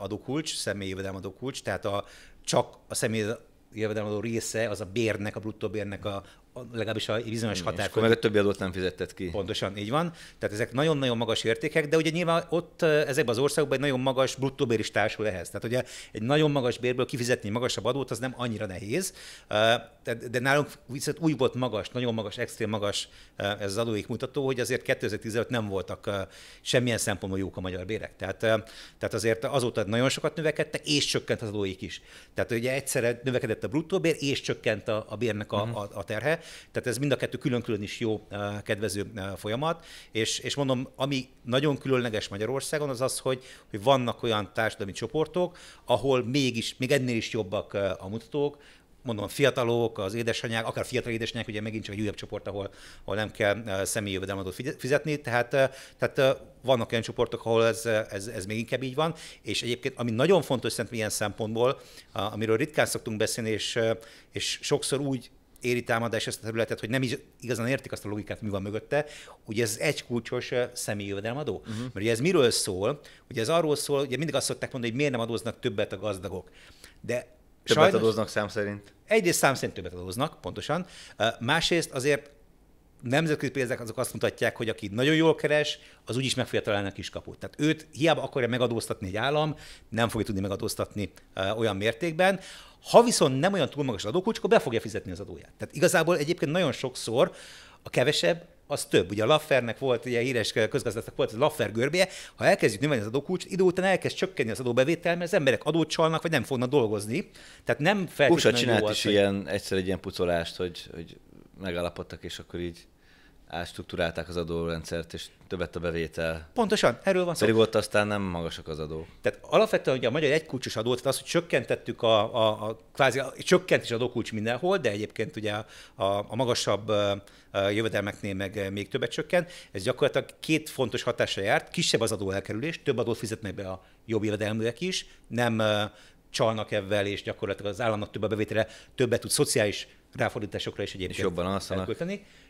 adókulcs, személyévedelem adókulcs, tehát a, csak a személy jövedelemadó része az a bérnek, a bruttó bérnek a, legalábbis a bizonyos határ. meg a többi adót nem fizetted ki. Pontosan, így van. Tehát ezek nagyon-nagyon magas értékek, de ugye nyilván ott ezekben az országokban egy nagyon magas bruttóbér is társul ehhez. Tehát ugye egy nagyon magas bérből kifizetni magasabb adót, az nem annyira nehéz. De nálunk viszont úgy volt magas, nagyon magas, extrém magas ez az adóik mutató, hogy azért 2015 nem voltak semmilyen szempontból jók a magyar bérek. Tehát, tehát azért azóta nagyon sokat növekedtek, és csökkent az adóik is. Tehát ugye egyszerre növekedett a bruttóbér, és csökkent a, a bérnek a, mhm. a, a terhe tehát ez mind a kettő külön-külön is jó, eh, kedvező eh, folyamat, és, és mondom, ami nagyon különleges Magyarországon, az az, hogy, hogy vannak olyan társadalmi csoportok, ahol mégis, még ennél is jobbak eh, a mutatók, mondom, a fiatalok, az édesanyák, akár fiatal édesanyák, ugye megint csak egy újabb csoport, ahol, ahol nem kell személyi jövedelmadót fizetni, tehát, tehát vannak olyan csoportok, ahol ez, ez, ez még inkább így van, és egyébként, ami nagyon fontos szerintem ilyen szempontból, amiről ritkán szoktunk beszélni, és, és sokszor úgy éri támadás ezt a területet, hogy nem is igazán értik azt a logikát, mi van mögötte. hogy ez egy kulcsos személyi jövedelemadó. Uh-huh. Mhm. Mert ugye ez miről szól? Ugye ez arról szól, ugye mindig azt szokták mondani, hogy miért nem adóznak többet a gazdagok. De Többet sajnos, adóznak szám szerint. Egyrészt szám szerint többet adóznak, pontosan. Másrészt azért nemzetközi pénzek azok azt mutatják, hogy aki nagyon jól keres, az úgyis meg fogja találni a kiskaput. Tehát őt hiába akarja megadóztatni egy állam, nem fogja tudni megadóztatni olyan mértékben. Ha viszont nem olyan túl magas az adókulcs, akkor be fogja fizetni az adóját. Tehát igazából egyébként nagyon sokszor a kevesebb, az több. Ugye a Laffernek volt, ugye híres közgazdásznak volt a Laffer görbje, ha elkezdjük növelni az adókulcs, idő után elkezd csökkenni az adóbevétel, mert az emberek adót csalnak, vagy nem fognak dolgozni. Tehát nem feltétlenül USA csinált is hogy... ilyen, egyszer egy ilyen pucolást, hogy, hogy megállapodtak, és akkor így átstruktúrálták az adórendszert, és többet a bevétel. Pontosan, erről van szó. Pedig ott aztán nem magasak az adó. Tehát alapvetően ugye a magyar egykulcsos adót, tehát az, hogy csökkentettük a, a, a kvázi, csökkent is adókulcs mindenhol, de egyébként ugye a, a magasabb a jövedelmeknél meg még többet csökken. Ez gyakorlatilag két fontos hatásra járt, kisebb az adó elkerülés, több adót fizetnek be a jobb jövedelműek is, nem csalnak ebben, és gyakorlatilag az államnak több a bevétele, többet tud szociális ráfordításokra is egyébként és jobban alszanak.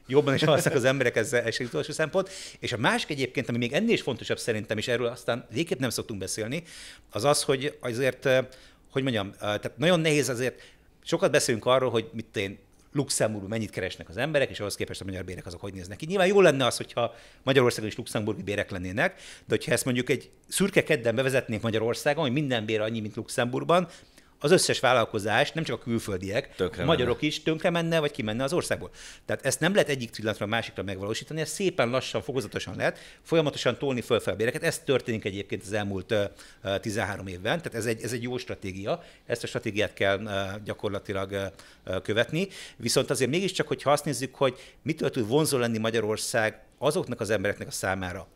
Jobban is alszanak az emberek, ez egy utolsó szempont. És a másik egyébként, ami még ennél is fontosabb szerintem, és erről aztán végképp nem szoktunk beszélni, az az, hogy azért, eh, hogy mondjam, eh, tehát nagyon nehéz azért, sokat beszélünk arról, hogy mit én Luxemburgban mennyit keresnek az emberek, és ahhoz képest a magyar bérek azok hogy néznek ki. Nyilván jó lenne az, hogyha Magyarországon is luxemburgi bérek lennének, de hogyha ezt mondjuk egy szürke kedden bevezetnénk Magyarországon, hogy minden bér annyi, mint Luxemburgban, az összes vállalkozás, nem csak a külföldiek, tönkre a magyarok menne. is tönkre menne, vagy kimenne az országból. Tehát ezt nem lehet egyik pillanatra másikra megvalósítani, ez szépen lassan, fokozatosan lehet, folyamatosan tolni föl fel béreket. Ez történik egyébként az elmúlt 13 évben, tehát ez egy, ez egy jó stratégia, ezt a stratégiát kell gyakorlatilag követni. Viszont azért mégiscsak, hogyha azt nézzük, hogy mitől tud vonzó lenni Magyarország azoknak az embereknek a számára,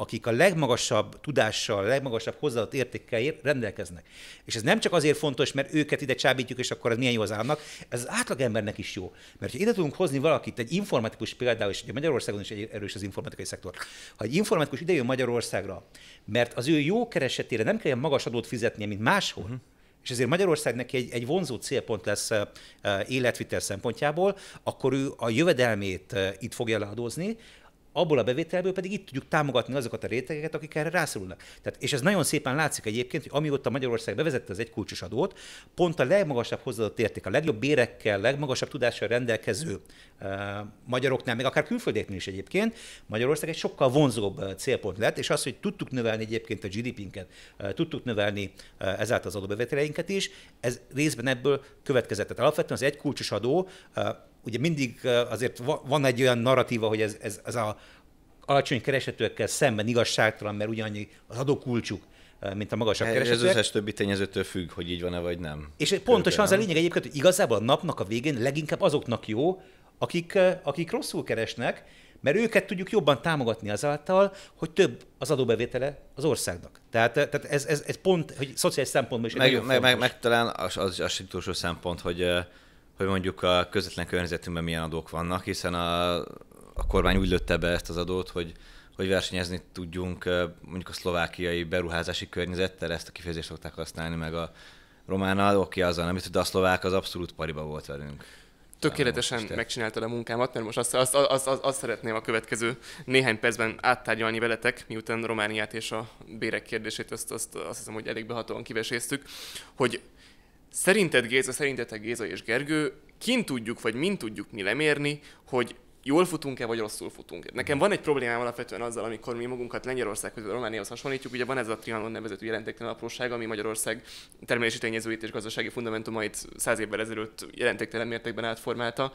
akik a legmagasabb tudással, a legmagasabb hozzáadott értékkel rendelkeznek. És ez nem csak azért fontos, mert őket ide csábítjuk, és akkor ez milyen jó az államnak, ez az átlagembernek is jó. Mert ha ide tudunk hozni valakit, egy informatikus például, és Magyarországon is erős az informatikai szektor, ha egy informatikus idejön Magyarországra, mert az ő jó keresetére nem kell magas adót fizetnie, mint máshol, uh-huh. és ezért Magyarország neki egy, egy vonzó célpont lesz életvitel szempontjából, akkor ő a jövedelmét itt fogja leadózni, abból a bevételből pedig itt tudjuk támogatni azokat a rétegeket, akik erre rászorulnak. Tehát, és ez nagyon szépen látszik egyébként, hogy amióta Magyarország bevezette az egykulcsos adót, pont a legmagasabb hozzáadott érték, a legjobb bérekkel, legmagasabb tudással rendelkező uh, magyaroknál, meg akár külföldieknél is egyébként, Magyarország egy sokkal vonzóbb eh, célpont lett, és az, hogy tudtuk növelni egyébként a GDP-nket, uh, eh, tudtuk növelni uh, ezáltal az adóbevételeinket is, ez részben ebből következett. Tehát alapvetően az egykulcsos adó uh, ugye mindig azért van egy olyan narratíva, hogy ez, ez, ez a alacsony keresetőkkel szemben igazságtalan, mert ugyanannyi az adókulcsuk, mint a magasabb keresetőek. Ez összes többi tényezőtől függ, hogy így van-e vagy nem. És Körülbelül pontosan az a lényeg egyébként, hogy igazából a napnak a végén leginkább azoknak jó, akik, akik rosszul keresnek, mert őket tudjuk jobban támogatni azáltal, hogy több az adóbevétele az országnak. Tehát, tehát ez, ez, ez pont, hogy szociális szempontból is meg, meg, meg, meg talán az, az, az utolsó szempont, hogy hogy mondjuk a közvetlen környezetünkben milyen adók vannak, hiszen a, a kormány úgy lőtte be ezt az adót, hogy hogy versenyezni tudjunk mondjuk a szlovákiai beruházási környezettel, ezt a kifejezést szokták használni, meg a románnal, oké, azzal nem de a szlovák az abszolút pariba volt velünk. Tökéletesen megcsináltad a munkámat, mert most azt, azt, azt, azt, azt szeretném a következő néhány percben áttárgyalni veletek, miután Romániát és a bérek kérdését azt, azt, azt hiszem, hogy elég behatóan kiveséztük, hogy Szerinted Géza, szerintetek Géza és Gergő, kint tudjuk, vagy mint tudjuk mi lemérni, hogy jól futunk-e, vagy rosszul futunk. Nekem van egy problémám alapvetően azzal, amikor mi magunkat Lengyelországhoz, vagy Romániához hasonlítjuk. Ugye van ez a trianon nevezetű jelentéktelen apróság, ami Magyarország termelési tényezőit és gazdasági fundamentumait száz évvel ezelőtt jelentéktelen mértékben átformálta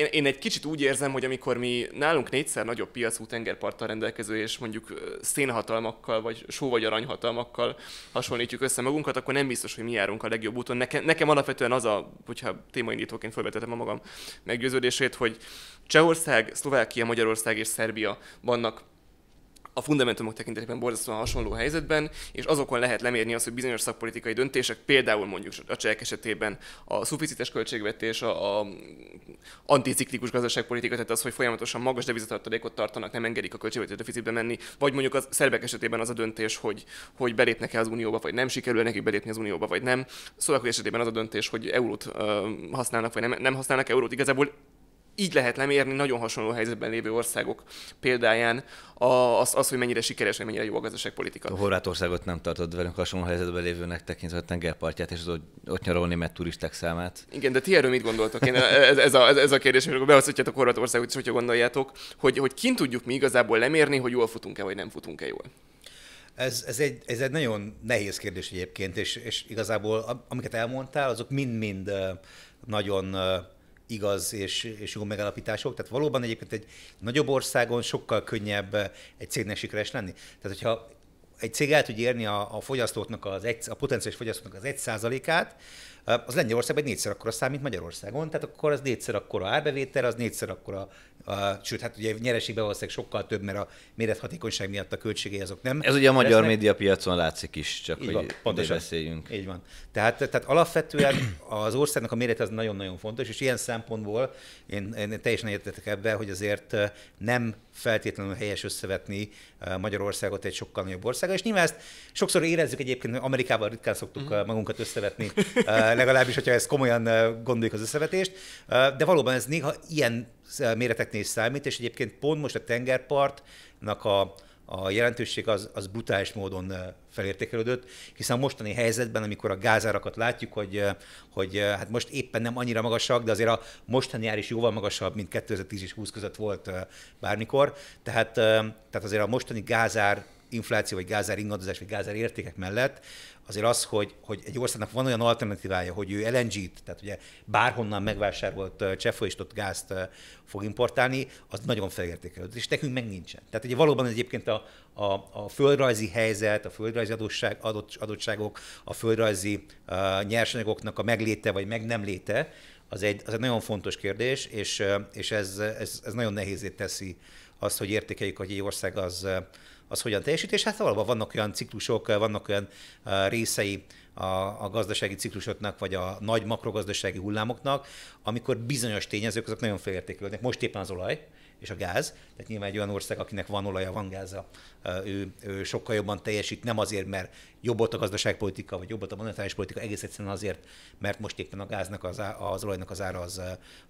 én, én egy kicsit úgy érzem, hogy amikor mi nálunk négyszer nagyobb piacú tengerparttal rendelkező, és mondjuk szénhatalmakkal, vagy só vagy aranyhatalmakkal hasonlítjuk össze magunkat, akkor nem biztos, hogy mi járunk a legjobb úton. Nekem, nekem alapvetően az a, hogyha témaindítóként felvetettem a magam meggyőződését, hogy Csehország, Szlovákia, Magyarország és Szerbia vannak a fundamentumok tekintetében borzasztóan hasonló helyzetben, és azokon lehet lemérni azt, hogy bizonyos szakpolitikai döntések, például mondjuk a cselek esetében a szuficites költségvetés, a, a anticiklikus gazdaságpolitika, tehát az, hogy folyamatosan magas devizatartalékot tartanak, nem engedik a költségvetés deficitbe menni, vagy mondjuk a szerbek esetében az a döntés, hogy, hogy belépnek-e az Unióba, vagy nem sikerül nekik belépni az Unióba, vagy nem. Szlovákia szóval esetében az a döntés, hogy eurót ö, használnak, vagy nem, nem használnak eurót. Igazából így lehet lemérni nagyon hasonló helyzetben lévő országok példáján az, az hogy mennyire sikeres, vagy mennyire jó a gazdaságpolitika. A Horvátországot nem tartod velünk hasonló helyzetben lévőnek tekintve a tengerpartját, és az ott nyaralni mert turisták számát. Igen, de ti erről mit gondoltok? Én, ez, e- ez, a, ez, ez a kérdés, amikor behozhatjátok Horvátországot, és hogyha gondoljátok, hogy, hogy kint tudjuk mi igazából lemérni, hogy jól futunk-e, vagy nem futunk-e jól. Ez, ez, egy, ez egy nagyon nehéz kérdés egyébként, és, és igazából amiket elmondtál, azok mind-mind nagyon igaz és, és jó megállapítások. Tehát valóban egyébként egy nagyobb országon sokkal könnyebb eh, egy cégnek sikeres lenni. Tehát, hogyha egy cég el tud érni a, a fogyasztóknak, az egy, a potenciális fogyasztóknak az egy százalékát, az Lengyelországban négyszer akkora szám, mint Magyarországon, tehát akkor az négyszer akkora árbevétel, az négyszer akkora, a, sőt, hát ugye nyereségben valószínűleg sokkal több, mert a mérethatékonyság miatt a költségei azok nem. Ez ugye a magyar lesznek. médiapiacon látszik is, csak Így van, pontosan. beszéljünk. Így van. Tehát, tehát alapvetően az országnak a mérete az nagyon-nagyon fontos, és ilyen szempontból én, én teljesen értetek ebben, hogy azért nem feltétlenül helyes összevetni Magyarországot egy sokkal nagyobb országgal, és nyilván ezt sokszor érezzük egyébként, Amerikában ritkán szoktuk mhm. magunkat összevetni legalábbis, hogyha ezt komolyan gondoljuk az összevetést. De valóban ez néha ilyen méreteknél számít, és egyébként pont most a tengerpartnak a, a jelentőség az, az brutális módon felértékelődött, hiszen a mostani helyzetben, amikor a gázárakat látjuk, hogy, hogy hát most éppen nem annyira magasak, de azért a mostani ár is jóval magasabb, mint 2010 és 20 között volt bármikor, tehát, tehát azért a mostani gázár infláció, vagy gázár ingadozás, vagy gázár értékek mellett azért az, hogy, hogy egy országnak van olyan alternatívája, hogy ő LNG-t, tehát ugye bárhonnan megvásárolt cseppfolyósított gázt fog importálni, az nagyon felértékelődött, és nekünk meg nincsen. Tehát ugye valóban egyébként a, a, a földrajzi helyzet, a földrajzi adottság, adott, adottságok, a földrajzi a nyersanyagoknak a megléte vagy meg nem léte, az egy, az egy nagyon fontos kérdés, és, és ez, ez, ez nagyon nehézé teszi azt, hogy értékeljük, hogy egy ország az, az hogyan teljesít, és hát valóban vannak olyan ciklusok, vannak olyan részei a, a gazdasági ciklusoknak, vagy a nagy makrogazdasági hullámoknak, amikor bizonyos tényezők azok nagyon felértékelődnek. Most éppen az olaj, és a gáz. Tehát nyilván egy olyan ország, akinek van olaja, van gáza, ő, ő sokkal jobban teljesít, nem azért, mert jobb volt a gazdaságpolitika, vagy jobb volt a monetáris politika, egész egyszerűen azért, mert most éppen a gáznak, az, az olajnak az ára az,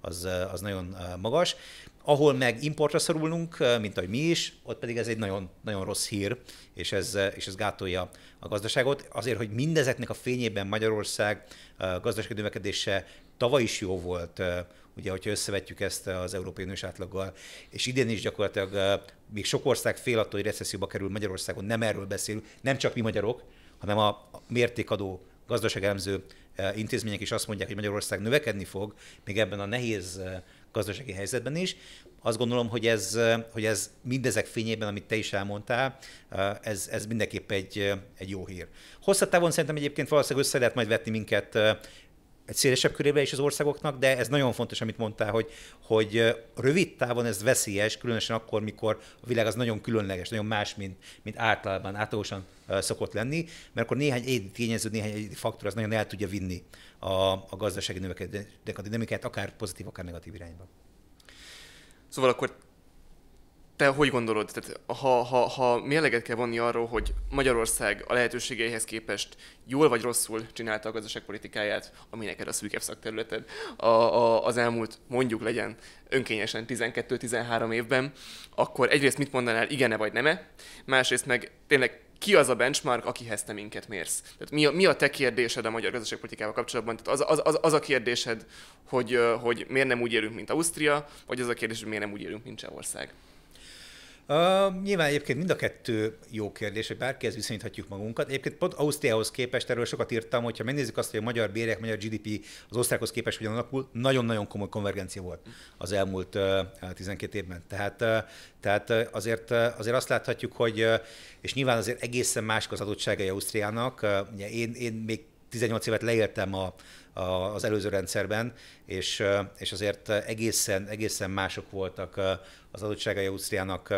az, az nagyon magas. Ahol meg importra szorulunk, mint ahogy mi is, ott pedig ez egy nagyon, nagyon rossz hír, és ez, és ez gátolja a gazdaságot. Azért, hogy mindezeknek a fényében Magyarország gazdasági növekedése tavaly is jó volt, ugye, hogyha összevetjük ezt az Európai Uniós átlaggal, és idén is gyakorlatilag még sok ország fél attól, hogy recesszióba kerül Magyarországon, nem erről beszélünk, nem csak mi magyarok, hanem a mértékadó gazdaságelemző intézmények is azt mondják, hogy Magyarország növekedni fog, még ebben a nehéz gazdasági helyzetben is. Azt gondolom, hogy ez, hogy ez mindezek fényében, amit te is elmondtál, ez, ez mindenképp egy, egy jó hír. Hosszabb távon szerintem egyébként valószínűleg össze lehet majd vetni minket egy szélesebb körébe is az országoknak, de ez nagyon fontos, amit mondtál, hogy, hogy rövid távon ez veszélyes, különösen akkor, mikor a világ az nagyon különleges, nagyon más, mint, mint általában, általában szokott lenni, mert akkor néhány egyéni tényező, néhány egyéni faktor az nagyon el tudja vinni a, a gazdasági növekedésnek a dinamikát, akár pozitív, akár negatív irányba. Szóval akkor te hogy gondolod, tehát ha, ha, ha mérleget kell vonni arról, hogy Magyarország a lehetőségeihez képest jól vagy rosszul csinálta a gazdaságpolitikáját, ami neked a szűkebb szakterületed a, a, az elmúlt, mondjuk legyen önkényesen 12-13 évben, akkor egyrészt mit mondanál, igen-e vagy nem-e, másrészt meg tényleg ki az a benchmark, akihez te minket mérsz? Tehát mi a, mi a te kérdésed a magyar gazdaságpolitikával kapcsolatban? Tehát az, az, az, az a kérdésed, hogy, hogy miért nem úgy élünk, mint Ausztria, vagy az a kérdés, hogy miért nem úgy élünk, mint Csehország? Uh, nyilván egyébként mind a kettő jó kérdés, hogy bárkihez viszonyíthatjuk magunkat. Egyébként pont Ausztriához képest, erről sokat írtam, hogyha megnézzük azt, hogy a magyar bérek, magyar GDP az osztrákhoz képest hogyan alakul, nagyon-nagyon komoly konvergencia volt az elmúlt uh, hát 12 évben. Tehát, uh, tehát azért, azért azt láthatjuk, hogy, és nyilván azért egészen más az adottságai Ausztriának. Ugye én, én még 18 évet leéltem a, az előző rendszerben, és, és azért egészen, egészen mások voltak az adottságai Ausztriának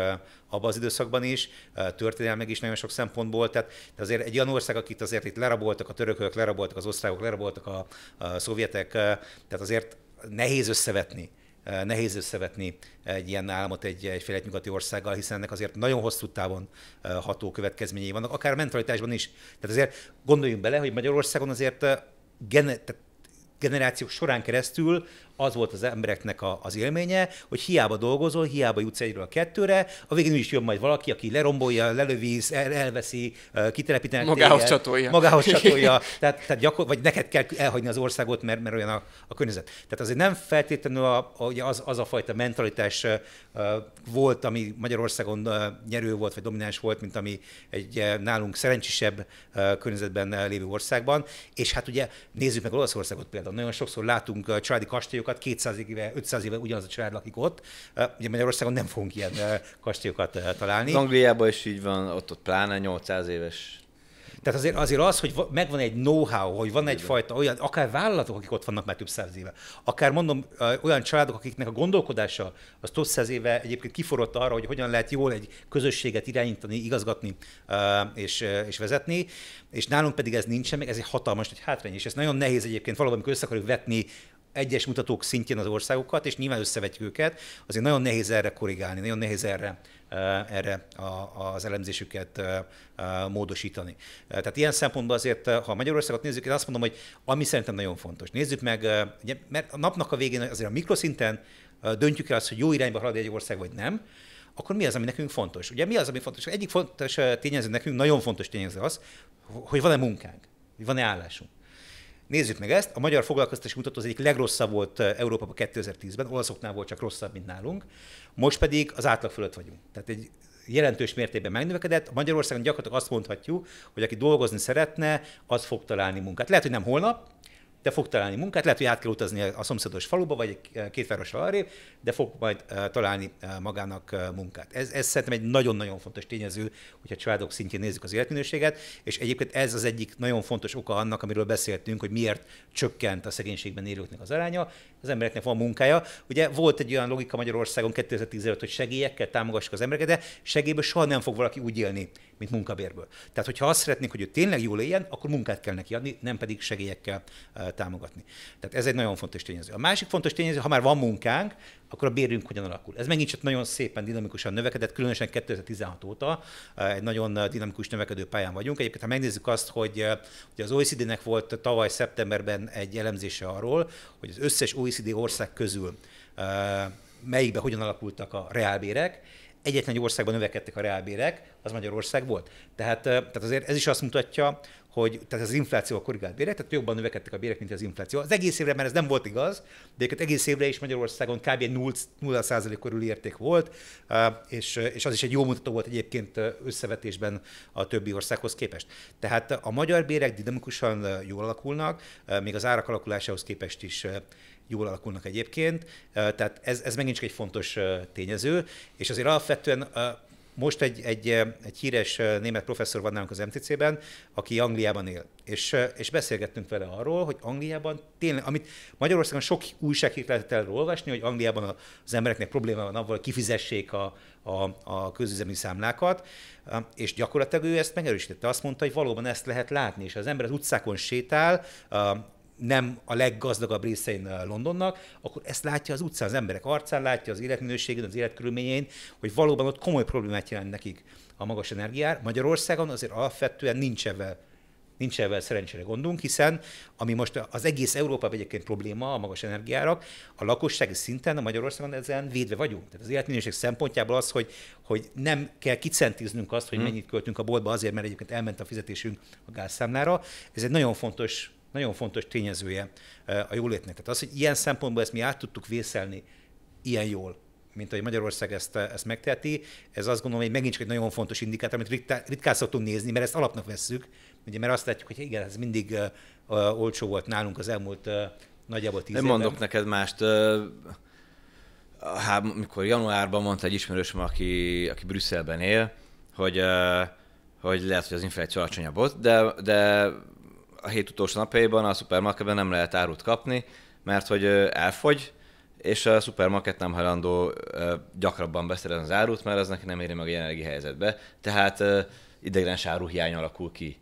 abban az időszakban is, történelmek is nagyon sok szempontból. Tehát, de azért egy olyan ország, akit azért itt leraboltak a törökök, leraboltak az osztrákok, leraboltak a, a szovjetek, tehát azért nehéz összevetni nehéz összevetni egy ilyen államot egy, egy nyugati országgal, hiszen ennek azért nagyon hosszú távon ható következményei vannak, akár mentalitásban is. Tehát azért gondoljunk bele, hogy Magyarországon azért gener- generációk során keresztül az volt az embereknek a, az élménye, hogy hiába dolgozol, hiába jutsz egyről a kettőre, a végén is jön majd valaki, aki lerombolja, lelövi, el, elveszi, kitelepítenek Magához téged, csatolja. Magához csatolja. tehát, tehát gyakor, vagy neked kell elhagyni az országot, mert, mert olyan a, a környezet. Tehát azért nem feltétlenül a, a, az, az a fajta mentalitás volt, ami Magyarországon nyerő volt, vagy domináns volt, mint ami egy nálunk szerencsésebb környezetben lévő országban. És hát ugye nézzük meg Olaszországot például. Nagyon sokszor látunk családi kastélyok, kastélyokat, 200 éve, 500 éve ugyanaz a család lakik ott. Ugye Magyarországon nem fogunk ilyen kastélyokat találni. Az Angliában is így van, ott ott pláne 800 éves tehát azért, azért az, hogy megvan egy know-how, hogy van egyfajta olyan, akár vállalatok, akik ott vannak már több száz éve, akár mondom olyan családok, akiknek a gondolkodása az több száz éve egyébként kiforrott arra, hogy hogyan lehet jól egy közösséget irányítani, igazgatni és, és vezetni, és nálunk pedig ez nincsen, meg ez egy hatalmas nagy hátrány, és ez nagyon nehéz egyébként valóban, amikor össze akarjuk vetni egyes mutatók szintjén az országokat, és nyilván összevetjük őket, azért nagyon nehéz erre korrigálni, nagyon nehéz erre, eh, erre az elemzésüket eh, eh, módosítani. Tehát ilyen szempontból azért, ha Magyarországot nézzük, én azt mondom, hogy ami szerintem nagyon fontos. Nézzük meg, mert a napnak a végén azért a mikroszinten döntjük el azt, hogy jó irányba halad egy ország, vagy nem, akkor mi az, ami nekünk fontos? Ugye mi az, ami fontos? Egyik fontos tényező nekünk, nagyon fontos tényező az, hogy van-e munkánk, van-e állásunk. Nézzük meg ezt. A magyar foglalkoztatási mutató az egyik legrosszabb volt eh, Európában 2010-ben, olaszoknál volt csak rosszabb, mint nálunk. Most pedig az átlag fölött vagyunk. Tehát egy jelentős mértékben megnövekedett. Magyarországon gyakorlatilag azt mondhatjuk, hogy aki dolgozni szeretne, az fog találni munkát. Lehet, hogy nem holnap, de fog találni munkát, lehet, hogy át kell utazni a szomszédos faluba, vagy eh, két városra arrébb, de fog majd eh, találni eh, magának munkát. Ez, ez szerintem egy nagyon-nagyon fontos tényező, hogyha családok szintjén nézzük az életminőséget, és egyébként ez az egyik nagyon fontos oka annak, amiről beszéltünk, hogy miért csökkent a szegénységben élőknek az aránya, az embereknek van munkája. Ugye volt egy olyan logika Magyarországon 2010 előtt, hogy segélyekkel támogassuk az embereket, de segélyből soha nem fog valaki úgy élni, mint munkabérből. Tehát, hogyha azt szeretnénk, hogy ő tényleg jól éljen, akkor munkát kell neki adni, nem pedig segélyekkel támogatni. Tehát ez egy nagyon fontos tényező. A másik fontos tényező, ha már van munkánk, akkor a bérünk hogyan alakul. Ez megint csak nagyon szépen dinamikusan növekedett, különösen 2016 óta eh, egy nagyon eh, dinamikus növekedő pályán vagyunk. Egyébként, ha megnézzük azt, hogy, eh, hogy az OECD-nek volt tavaly szeptemberben egy elemzése arról, hogy az összes OECD ország közül melyikbe hogyan alakultak a reálbérek, egyetlen egy országban növekedtek a reálbérek, az Magyarország volt. Tehát, tehát azért ez is azt mutatja, hogy tehát az infláció a korrigált bérek, tehát jobban növekedtek a bérek, mint az infláció. Az egész évre, mert ez nem volt igaz, de egész évre is Magyarországon kb. 0, körül érték volt, és, és az is egy jó mutató volt egyébként összevetésben a többi országhoz képest. Tehát a magyar bérek dinamikusan jól alakulnak, még az árak alakulásához képest is jól alakulnak egyébként. Tehát ez, ez megint csak egy fontos tényező, és azért alapvetően most egy, egy, egy híres német professzor van nálunk az MTC-ben, aki Angliában él, és, és beszélgettünk vele arról, hogy Angliában tényleg, amit Magyarországon sok újságírt lehetett erről olvasni, hogy Angliában az embereknek probléma van avval, hogy kifizessék a, a, a közüzemi számlákat, és gyakorlatilag ő ezt megerősítette. Azt mondta, hogy valóban ezt lehet látni, és az ember az utcákon sétál, nem a leggazdagabb részein eh, Londonnak, akkor ezt látja az utcán, az emberek arcán látja, az életminőségén, az életkörülményén, hogy valóban ott komoly problémát jelent nekik a magas energiár. Magyarországon azért alapvetően nincs ebben Nincs ebben szerencsére gondunk, hiszen ami most az egész Európa egyébként probléma, a magas energiárak, a lakossági szinten a Magyarországon ezen védve vagyunk. Tehát az életminőség szempontjából az, hogy, hogy nem kell kicentiznünk azt, hogy hmm. mennyit költünk a boltba azért, mert egyébként elment a fizetésünk a gázszámlára. Ez egy nagyon fontos nagyon fontos tényezője a jólétnek. Tehát az, hogy ilyen szempontból ezt mi át tudtuk vészelni ilyen jól, mint ahogy Magyarország ezt, ezt megteheti, ez azt gondolom, hogy megint csak egy nagyon fontos indikátor, amit ritká, ritkán szoktunk nézni, mert ezt alapnak vesszük, ugye, mert azt látjuk, hogy igen, ez mindig uh, olcsó volt nálunk az elmúlt uh, nagyjából tíz Nem évben. mondok neked mást. Uh hát, mikor januárban mondta egy ismerősöm, aki, aki Brüsszelben él, hogy, hogy lehet, hogy az infláció alacsonyabb volt, de, de a hét utolsó napjaiban a szupermarketben nem lehet árut kapni, mert hogy elfogy, és a szupermarket nem hajlandó gyakrabban beszerezni az árut, mert az neki nem éri meg a jelenlegi helyzetbe. Tehát idegrens áruhiány alakul ki.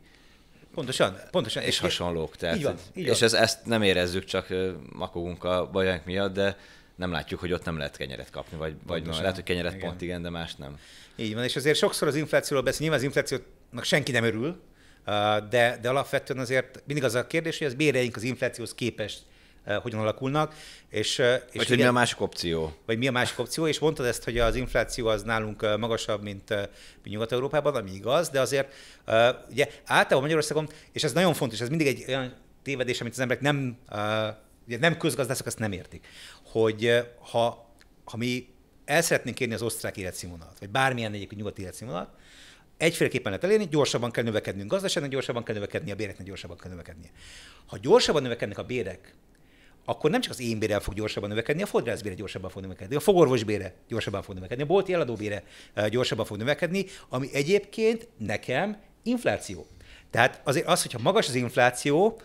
Pontosan, pontosan. És hasonlók. Tehát, így van, így van. és ez, ezt nem érezzük, csak makogunk a bajánk miatt, de nem látjuk, hogy ott nem lehet kenyeret kapni, vagy, vagy no, lehet, hogy kenyeret igen. pont igen, de más nem. Így van, és azért sokszor az inflációról beszél, nyilván az inflációnak senki nem örül, de, de alapvetően azért mindig az a kérdés, hogy az béreink az inflációhoz képest hogyan alakulnak. És, és vagy igen, hogy mi a másik opció. Vagy mi a másik opció, és mondtad ezt, hogy az infláció az nálunk magasabb, mint Nyugat-Európában, ami igaz, de azért ugye általában Magyarországon, és ez nagyon fontos, ez mindig egy olyan tévedés, amit az emberek nem, ugye nem közgazdászok, ezt nem értik, hogy ha, ha mi el szeretnénk érni az osztrák életszínvonalat, vagy bármilyen egyébként nyugati életszínvonalat, egyféleképpen lehet elérni, gyorsabban kell növekednünk gazdaságnak, gyorsabban kell növekedni a béreknek, gyorsabban kell növekedni. Ha gyorsabban növekednek a bérek, akkor nem csak az én bérem fog gyorsabban növekedni, a fodrászbére gyorsabban fog növekedni, a fogorvos bére gyorsabban fog növekedni, a bolti eladó bére eh, gyorsabban fog növekedni, ami egyébként nekem infláció. Tehát azért az, hogyha magas az infláció,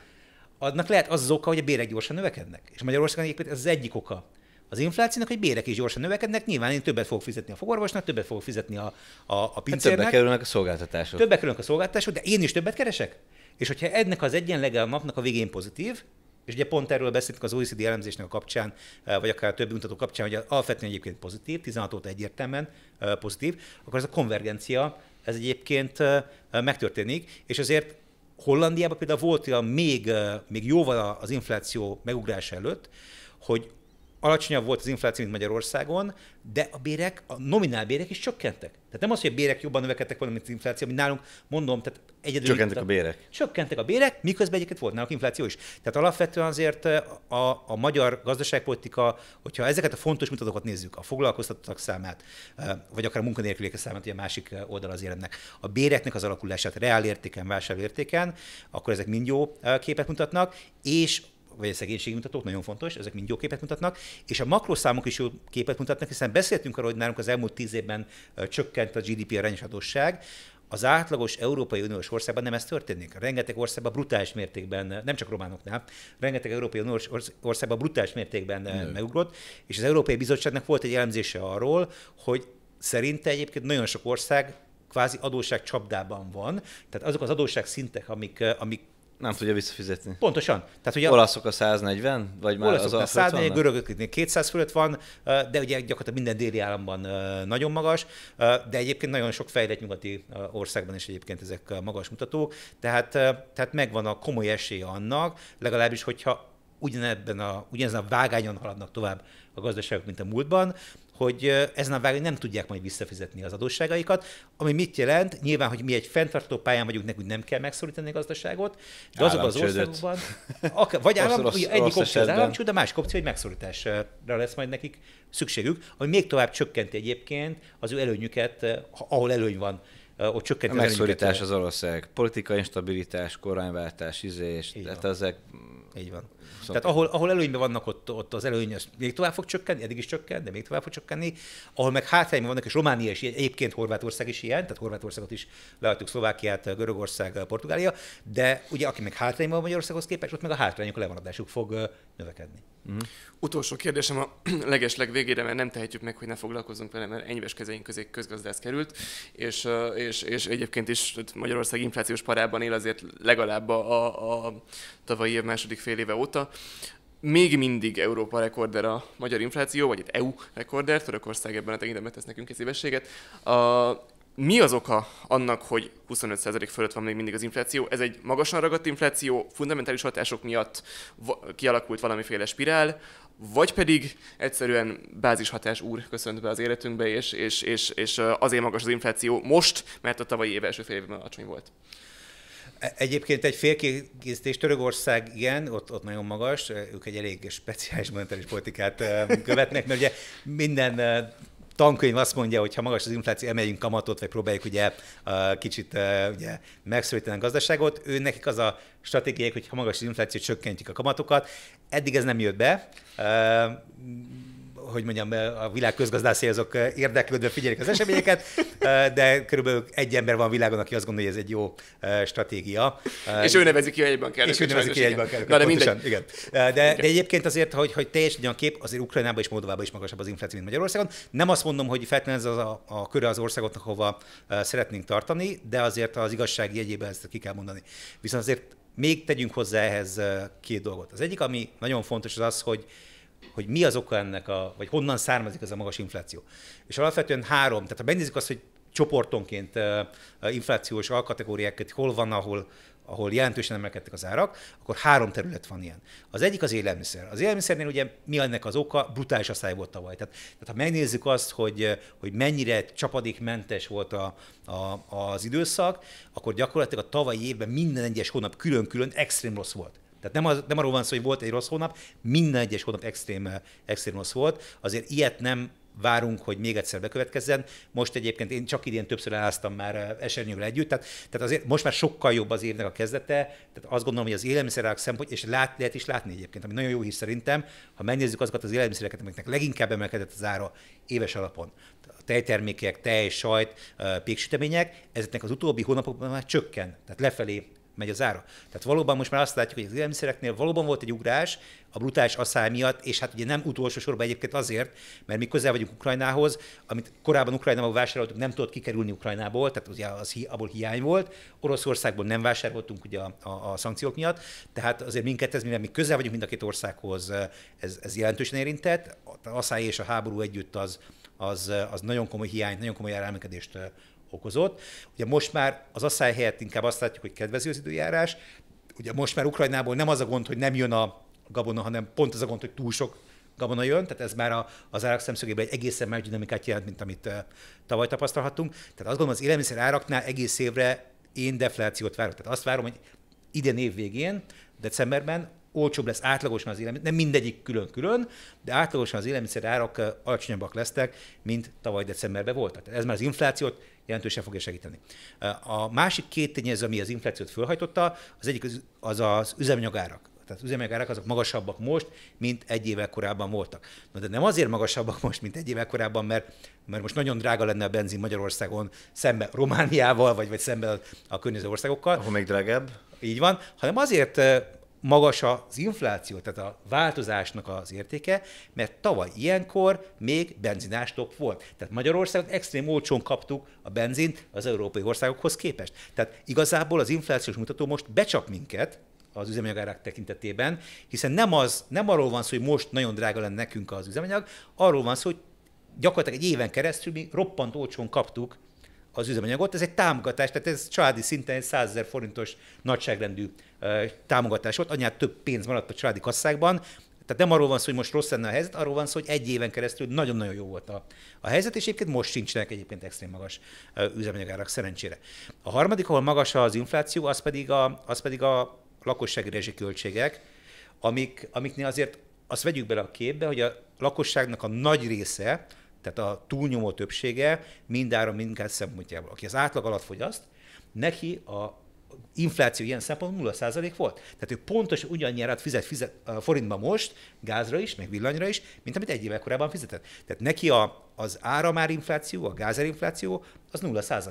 annak lehet az, az oka, hogy a bérek gyorsan növekednek. És Magyarországon egyébként ez az egyik oka az inflációnak, hogy bérek is gyorsan növekednek, nyilván én többet fogok fizetni a fogorvosnak, többet fogok fizetni a, a, a pincérnek. Hát többek kerülnek a szolgáltatások. Többek kerülnek a szolgáltatások, de én is többet keresek. És hogyha ennek az egyenlege a napnak a végén pozitív, és ugye pont erről beszéltünk az OECD elemzésnek a kapcsán, eh, vagy akár a többi mutató kapcsán, hogy alapvetően egyébként pozitív, 16 óta egyértelműen eh, pozitív, akkor ez a konvergencia, ez egyébként eh, megtörténik, és azért Hollandiában például volt olyan még, még jóval az infláció megugrása előtt, hogy alacsonyabb volt az infláció, mint Magyarországon, de a bérek, a nominál bérek is csökkentek. Tehát nem az, hogy a bérek jobban növekedtek volna, mint az infláció, mint nálunk, mondom, tehát egyedül... Csökkentek a bérek. Csökkentek a bérek, miközben egyébként volt nálunk infláció is. Tehát alapvetően azért eh, a, a magyar gazdaságpolitika, hogyha ezeket a fontos mutatókat nézzük, a foglalkoztatottak számát, eh, vagy akár a munkanélküliek számát, ugye a másik eh, oldal az életnek, a béreknek az alakulását reálértéken, vásárértéken, akkor ezek mind jó képet mutatnak, és vagy a szegénységmutatók nagyon fontos, ezek mind jó képet mutatnak, és a makroszámok is jó képet mutatnak, hiszen beszéltünk arról, hogy nálunk az elmúlt tíz évben csökkent a GDP arányos adósság, az átlagos Európai Uniós országban nem ez történik. Rengeteg országban brutális mértékben, nem csak románoknál, rengeteg Európai Uniós országban brutális mértékben Nő. megugrott, és az Európai Bizottságnak volt egy elemzése arról, hogy szerinte egyébként nagyon sok ország kvázi adósság csapdában van. Tehát azok az adósság szintek, amik, amik nem tudja visszafizetni. Pontosan. Tehát ugye olaszok a 140, vagy már olaszok az a 140, görögök 200 fölött van, de ugye gyakorlatilag minden déli államban nagyon magas, de egyébként nagyon sok fejlett nyugati országban is egyébként ezek magas mutatók, tehát, tehát megvan a komoly esélye annak, legalábbis hogyha ugyanebben a, ugyanezen a vágányon haladnak tovább a gazdaságok, mint a múltban, hogy ezen a vágányon nem tudják majd visszafizetni az adósságaikat, ami mit jelent? Nyilván, hogy mi egy fenntartó pályán vagyunk, nekünk nem kell megszorítani a gazdaságot, de azok az országokban, akár, vagy állam, rossz, ugye, egyik opció az államcső, de másik opció, hogy megszorításra lesz majd nekik szükségük, ami még tovább csökkenti egyébként az ő előnyüket, ahol előny van ott csökkent. A megszorítás az ország, politikai instabilitás, kormányváltás, izé, és tehát ezek... Így van. Szóval Tehát ahol, ahol előnyben vannak, ott, ott az előny az még tovább fog csökkenni, eddig is csökkent, de még tovább fog csökkenni. Ahol meg hátrányban vannak, és Románia is, egyébként Horvátország is ilyen, tehát Horvátországot is leadtuk, Szlovákiát, Görögország, Portugália, de ugye aki meg hátrányban van Magyarországhoz képest, ott meg a hátrányok lemaradásuk fog növekedni. Uh-huh. Utolsó kérdésem a legesleg végére, mert nem tehetjük meg, hogy ne foglalkozunk vele, mert enyves kezeink közé közgazdász került, és, és, és egyébként is Magyarország inflációs parában él azért legalább a, a, a tavalyi év második fél éve óta, tartotta. Még mindig Európa rekorder a magyar infláció, vagy egy EU rekorder, Törökország ebben a tekintetben tesz nekünk egy szívességet. A, mi az oka annak, hogy 25% fölött van még mindig az infláció? Ez egy magasan ragadt infláció, fundamentális hatások miatt kialakult valamiféle spirál, vagy pedig egyszerűen bázishatás úr köszönt be az életünkbe, és, és, és, és azért magas az infláció most, mert a tavalyi év első fél évben alacsony volt. E, egyébként egy félkészítés Törökország, igen, ott, ott nagyon magas, e, ők egy elég speciális monetáris politikát e, követnek, mert ugye minden tankönyv azt mondja, hogy ha magas az infláció, emeljünk kamatot, vagy próbáljuk ugye kicsit ugye, megszorítani a gazdaságot. Ő nekik az a stratégiák, hogy ha magas az infláció, csökkentjük a kamatokat. Eddig ez nem jött be hogy mondjam, a világ közgazdászai azok eh, érdeklődve figyelik az eseményeket, eh, de körülbelül egy ember van a világon, aki azt gondolja, hogy ez egy jó eh, stratégia. És ő nevezik ki egyben kell. És ő nevezik ki egyben kell. Na, de mindegy. Igen. De, de egyébként azért, hogy, hogy teljesen olyan kép, azért Ukrajnában és Moldovában is magasabb az infláció, mint Magyarországon. Nem azt mondom, hogy feltétlenül ez az a, a köre az országoknak, hova szeretnénk tartani, de azért az igazság jegyében ezt ki kell mondani. Viszont azért még tegyünk hozzá ehhez két dolgot. Az egyik, ami nagyon fontos, az az, hogy hogy mi az oka ennek, a, vagy honnan származik ez a magas infláció. És alapvetően három, tehát ha megnézzük azt, hogy csoportonként inflációs alkategóriákat hol van, ahol, ahol jelentősen emelkedtek az árak, akkor három terület van ilyen. Az egyik az élelmiszer. Az élelmiszernél ugye mi ennek az oka? Brutális száj volt tavaly. Tehát, tehát ha megnézzük azt, hogy, hogy mennyire csapadékmentes volt a, a, az időszak, akkor gyakorlatilag a tavalyi évben minden egyes hónap külön-külön extrém rossz volt. Tehát nem, az, nem arról van szó, hogy volt egy rossz hónap, minden egyes hónap extrém, eh, extrém rossz volt. Azért ilyet nem várunk, hogy még egyszer bekövetkezzen. Most egyébként én csak idén többször eláztam már eh, esernyővel együtt, tehát, tehát azért most már sokkal jobb az évnek a kezdete, tehát azt gondolom, hogy az élelmiszerek szempont, és lát, lehet is látni egyébként, ami nagyon jó hír szerintem, ha megnézzük azokat az élelmiszereket, amiknek leginkább emelkedett az ára éves alapon, tejtermékek, tej, sajt, eh, péksütemények, ezeknek az utóbbi hónapokban már csökken, tehát lefelé megy az ára. Tehát valóban most már azt látjuk, hogy az élelmiszereknél valóban volt egy ugrás a brutális asszály miatt, és hát ugye nem utolsó sorban egyébként azért, mert mi közel vagyunk Ukrajnához, amit korábban Ukrajnában vásároltuk, nem tudott kikerülni Ukrajnából, tehát ugye az, abból hiány volt. Oroszországból nem vásároltunk ugye a, a, a szankciók miatt, tehát azért minket ez, mivel mi közel vagyunk mind a két országhoz, ez, ez jelentősen érintett. A asszály és a háború együtt az, az, az nagyon komoly hiány, nagyon komoly elremelkedést okozott. Ugye most már az asszály helyett inkább azt látjuk, hogy kedvező az időjárás. Ugye most már Ukrajnából nem az a gond, hogy nem jön a gabona, hanem pont az a gond, hogy túl sok gabona jön, tehát ez már a, az árak szemszögében egy egészen más dinamikát jelent, mint amit tavaly tapasztalhattunk. Tehát azt gondolom, az élelmiszer áraknál egész évre én deflációt várok. Tehát azt várom, hogy idén év végén, decemberben olcsóbb lesz átlagosan az élelmiszer, nem mindegyik külön-külön, de átlagosan az élelmiszer árak alacsonyabbak lesznek, mint tavaly decemberben voltak. Tehát ez már az inflációt jelentősen fogja segíteni. A másik két tényező, ami az inflációt fölhajtotta, az egyik az, az, az üzemanyagárak tehát üzemanyagárak azok magasabbak most, mint egy évvel korábban voltak. Na de nem azért magasabbak most, mint egy évvel korábban, mert, mert most nagyon drága lenne a benzin Magyarországon szembe Romániával, vagy, vagy szembe a környező országokkal. Ahol még drágább. Így van, hanem azért magas az infláció, tehát a változásnak az értéke, mert tavaly ilyenkor még benzinástop volt. Tehát Magyarországon extrém olcsón kaptuk a benzint az európai országokhoz képest. Tehát igazából az inflációs mutató most becsap minket, az üzemanyagárak tekintetében, hiszen nem, az, nem arról van szó, hogy most nagyon drága lenne nekünk az üzemanyag, arról van szó, hogy gyakorlatilag egy éven keresztül mi roppant olcsón kaptuk az üzemanyagot. Ez egy támogatás, tehát ez családi szinten egy 100 ezer forintos nagyságrendű támogatás volt, anyát több pénz maradt a családi kasszákban, tehát nem arról van szó, hogy most rossz lenne a helyzet, arról van szó, hogy egy éven keresztül nagyon-nagyon jó volt a, a helyzet, és egyébként most sincsenek egyébként extrém magas üzemanyagárak, szerencsére. A harmadik, ahol magas az infláció, az pedig a, az pedig a lakossági rezsiköltségek, amik, amiknél azért azt vegyük bele a képbe, hogy a lakosságnak a nagy része, tehát a túlnyomó többsége mindára mindkár szempontjából. Aki az átlag alatt fogyaszt, neki a infláció ilyen szempontból 0% volt. Tehát ő pontos ugyannyi árat fizet, fizet forintba most, gázra is, meg villanyra is, mint amit egy évvel korábban fizetett. Tehát neki a, az infláció, a gázárinfláció az 0%.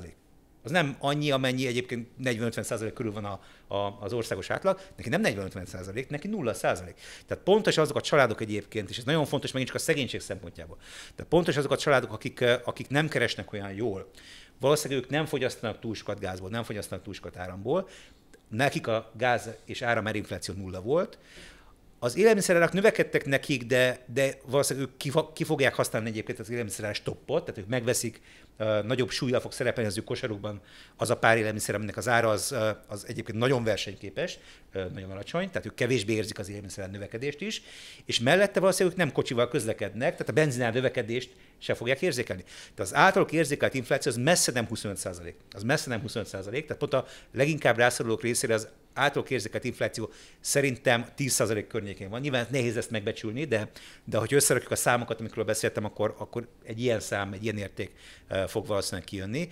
Az nem annyi, amennyi egyébként 40-50% körül van a, a, az országos átlag, neki nem 40-50%, neki 0%. Tehát pontos azok a családok egyébként, és ez nagyon fontos megint csak a szegénység szempontjából, tehát pontos azok a családok, akik, akik nem keresnek olyan jól, Valószínűleg ők nem fogyasztanak túl sokat gázból, nem fogyasztanak túl sokat áramból, nekik a gáz és áram erinfláció nulla volt, az élelmiszerárak növekedtek nekik, de, de valószínűleg ők ki, ki fogják használni egyébként az élelmiszerárás toppot, tehát ők megveszik, nagyobb súlya fog szerepelni az ő kosarukban az a pár élelmiszer, aminek az ára az, az egyébként nagyon versenyképes, nagyon alacsony, tehát ők kevésbé érzik az élelmiszer növekedést is, és mellette valószínűleg ők nem kocsival közlekednek, tehát a benzinár növekedést se fogják érzékelni. De az általuk érzékelt infláció az messze nem 25 százalék. Az messze nem 25 százalék, tehát pont a leginkább rászorulók részére az általuk érzékelt infláció szerintem 10% környékén van. Nyilván nehéz ezt megbecsülni, de, de hogy összerakjuk a számokat, amikről beszéltem, akkor, akkor egy ilyen szám, egy ilyen érték fog valószínűleg kijönni.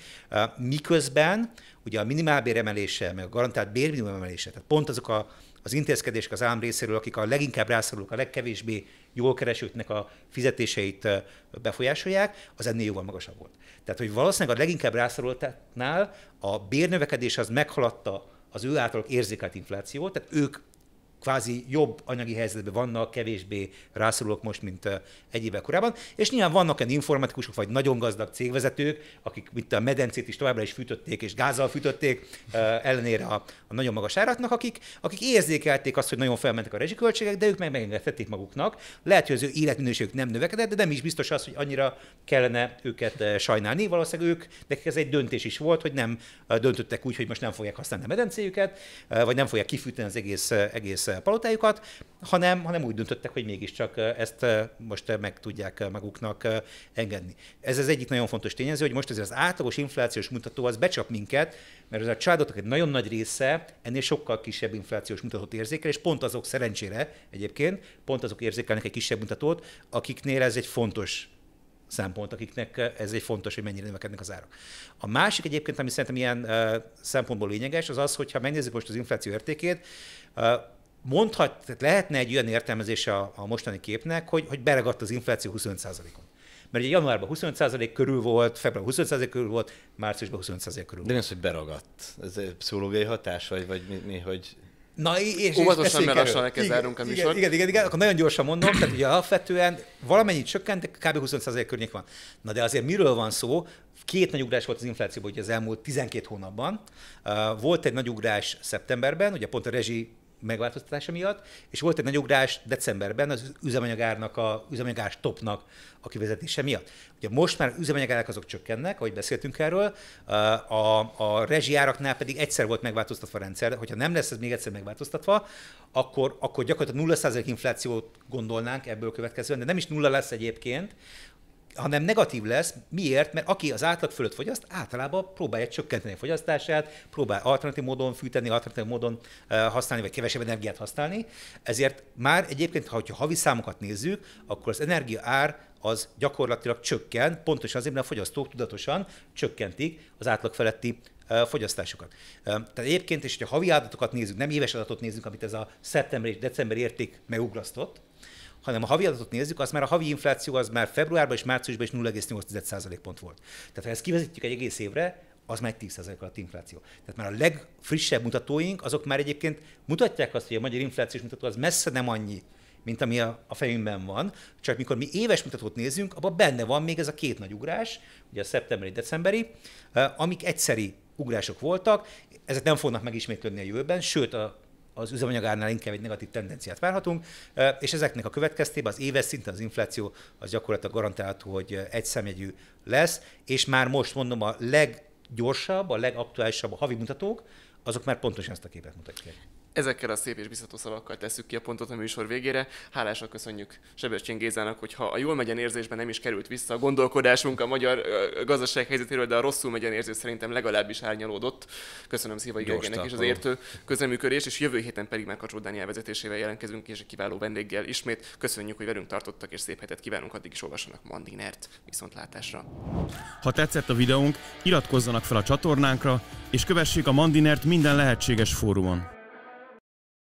Miközben ugye a minimálbér emelése, meg a garantált bérminimum emelése, tehát pont azok a az intézkedések az állam részéről, akik a leginkább rászorulók, a legkevésbé jól keresőknek a fizetéseit befolyásolják, az ennél jóval magasabb volt. Tehát, hogy valószínűleg a leginkább rászorultnál a bérnövekedés az meghaladta az ő által érzékelt inflációt, tehát ők kvázi jobb anyagi helyzetben vannak, kevésbé rászorulok most, mint egy évvel korábban. És nyilván vannak olyan informatikusok, vagy nagyon gazdag cégvezetők, akik mint a medencét is továbbra is fűtötték, és gázzal fűtötték, ellenére a, a nagyon magas áratnak, akik, akik érzékelték azt, hogy nagyon felmentek a rezsiköltségek, de ők meg megengedhették maguknak. Lehet, hogy az ő életminőségük nem növekedett, de nem is biztos az, hogy annyira kellene őket sajnálni. Valószínűleg ők, nekik ez egy döntés is volt, hogy nem döntöttek úgy, hogy most nem fogják használni a medencéjüket, vagy nem fogják kifűteni az egész, egész palotájukat, hanem, hanem úgy döntöttek, hogy mégiscsak ezt most meg tudják maguknak engedni. Ez az egyik nagyon fontos tényező, hogy most azért az átlagos inflációs mutató az becsap minket, mert az a családoknak egy nagyon nagy része ennél sokkal kisebb inflációs mutatót érzékel, és pont azok szerencsére egyébként, pont azok érzékelnek egy kisebb mutatót, akiknél ez egy fontos szempont, akiknek ez egy fontos, hogy mennyire növekednek az árak. A másik egyébként, ami szerintem ilyen uh, szempontból lényeges, az az, hogyha megnézzük most az infláció értékét, uh, mondhat, tehát lehetne egy olyan értelmezése a, a mostani képnek, hogy, hogy beragadt az infláció 25%-on. Mert ugye januárban 25% körül volt, február 25% körül volt, márciusban 25% körül volt. De mi az, hogy beragadt? Ez pszichológiai hatás, vagy, vagy mi, mi, hogy... Na, és, Óvatosan, mert lassan el a műsor. Igen, igen, igen, igen, akkor nagyon gyorsan mondom, tehát ugye alapvetően valamennyit csökkent, de kb. 20% környék van. Na de azért miről van szó? Két nagy ugrás volt az inflációban ugye az elmúlt 12 hónapban. Uh, volt egy nagy ugrás szeptemberben, ugye pont a rezsi megváltoztatása miatt, és volt egy nagy ugrás decemberben az üzemanyagárnak, a üzemanyagás topnak a kivezetése miatt. Ugye most már üzemanyagárak azok csökkennek, ahogy beszéltünk erről, a, a áraknál pedig egyszer volt megváltoztatva a rendszer, hogyha nem lesz ez még egyszer megváltoztatva, akkor, akkor gyakorlatilag 0% inflációt gondolnánk ebből következően, de nem is nulla lesz egyébként, hanem negatív lesz. Miért? Mert aki az átlag fölött fogyaszt, általában próbálja csökkenteni a fogyasztását, próbál alternatív módon fűteni, alternatív módon eh, használni, vagy kevesebb energiát használni. Ezért már egyébként, ha havi számokat nézzük, akkor az energia ár az gyakorlatilag csökken, pontosan azért, mert a fogyasztók tudatosan csökkentik az átlag feletti eh, fogyasztásukat. Eh, tehát egyébként, és hogyha havi adatokat nézzük, nem éves adatot nézzük, amit ez a szeptember és december érték megugrasztott, hanem a havi adatot nézzük, az már a havi infláció az már februárban és márciusban is 0,8% pont volt. Tehát ha ezt kivezetjük egy egész évre, az már 10% alatt infláció. Tehát már a legfrissebb mutatóink, azok már egyébként mutatják azt, hogy a magyar inflációs mutató az messze nem annyi, mint ami a, a fejünkben van, csak mikor mi éves mutatót nézünk, abban benne van még ez a két nagy ugrás, ugye a szeptemberi, decemberi, eh, amik egyszeri ugrások voltak, ezek nem fognak megismétlődni a jövőben, sőt a az üzemanyagárnál inkább egy negatív tendenciát várhatunk, és ezeknek a következtében az éves szinten az infláció az gyakorlatilag garantálható, hogy egy szemjegyű lesz, és már most mondom a leggyorsabb, a legaktuálisabb a havi mutatók, azok már pontosan ezt a képet mutatják ezekkel a szép és biztató szavakkal tesszük ki a pontot a műsor végére. Hálásak köszönjük Sebestyén Gézának, hogyha a jól megyen érzésben nem is került vissza a gondolkodásunk a magyar gazdaság helyzetéről, de a rosszul megyen érzés szerintem legalábbis árnyalódott. Köszönöm Szívai Gergelynek és az értő közeműködés, és jövő héten pedig már Kacsó Dániel vezetésével jelentkezünk, és egy kiváló vendéggel ismét. Köszönjük, hogy velünk tartottak, és szép hetet kívánunk, addig is olvassanak Mandinert. Viszontlátásra! Ha tetszett a videónk, iratkozzanak fel a csatornánkra, és kövessék a Mandinert minden lehetséges fórumon.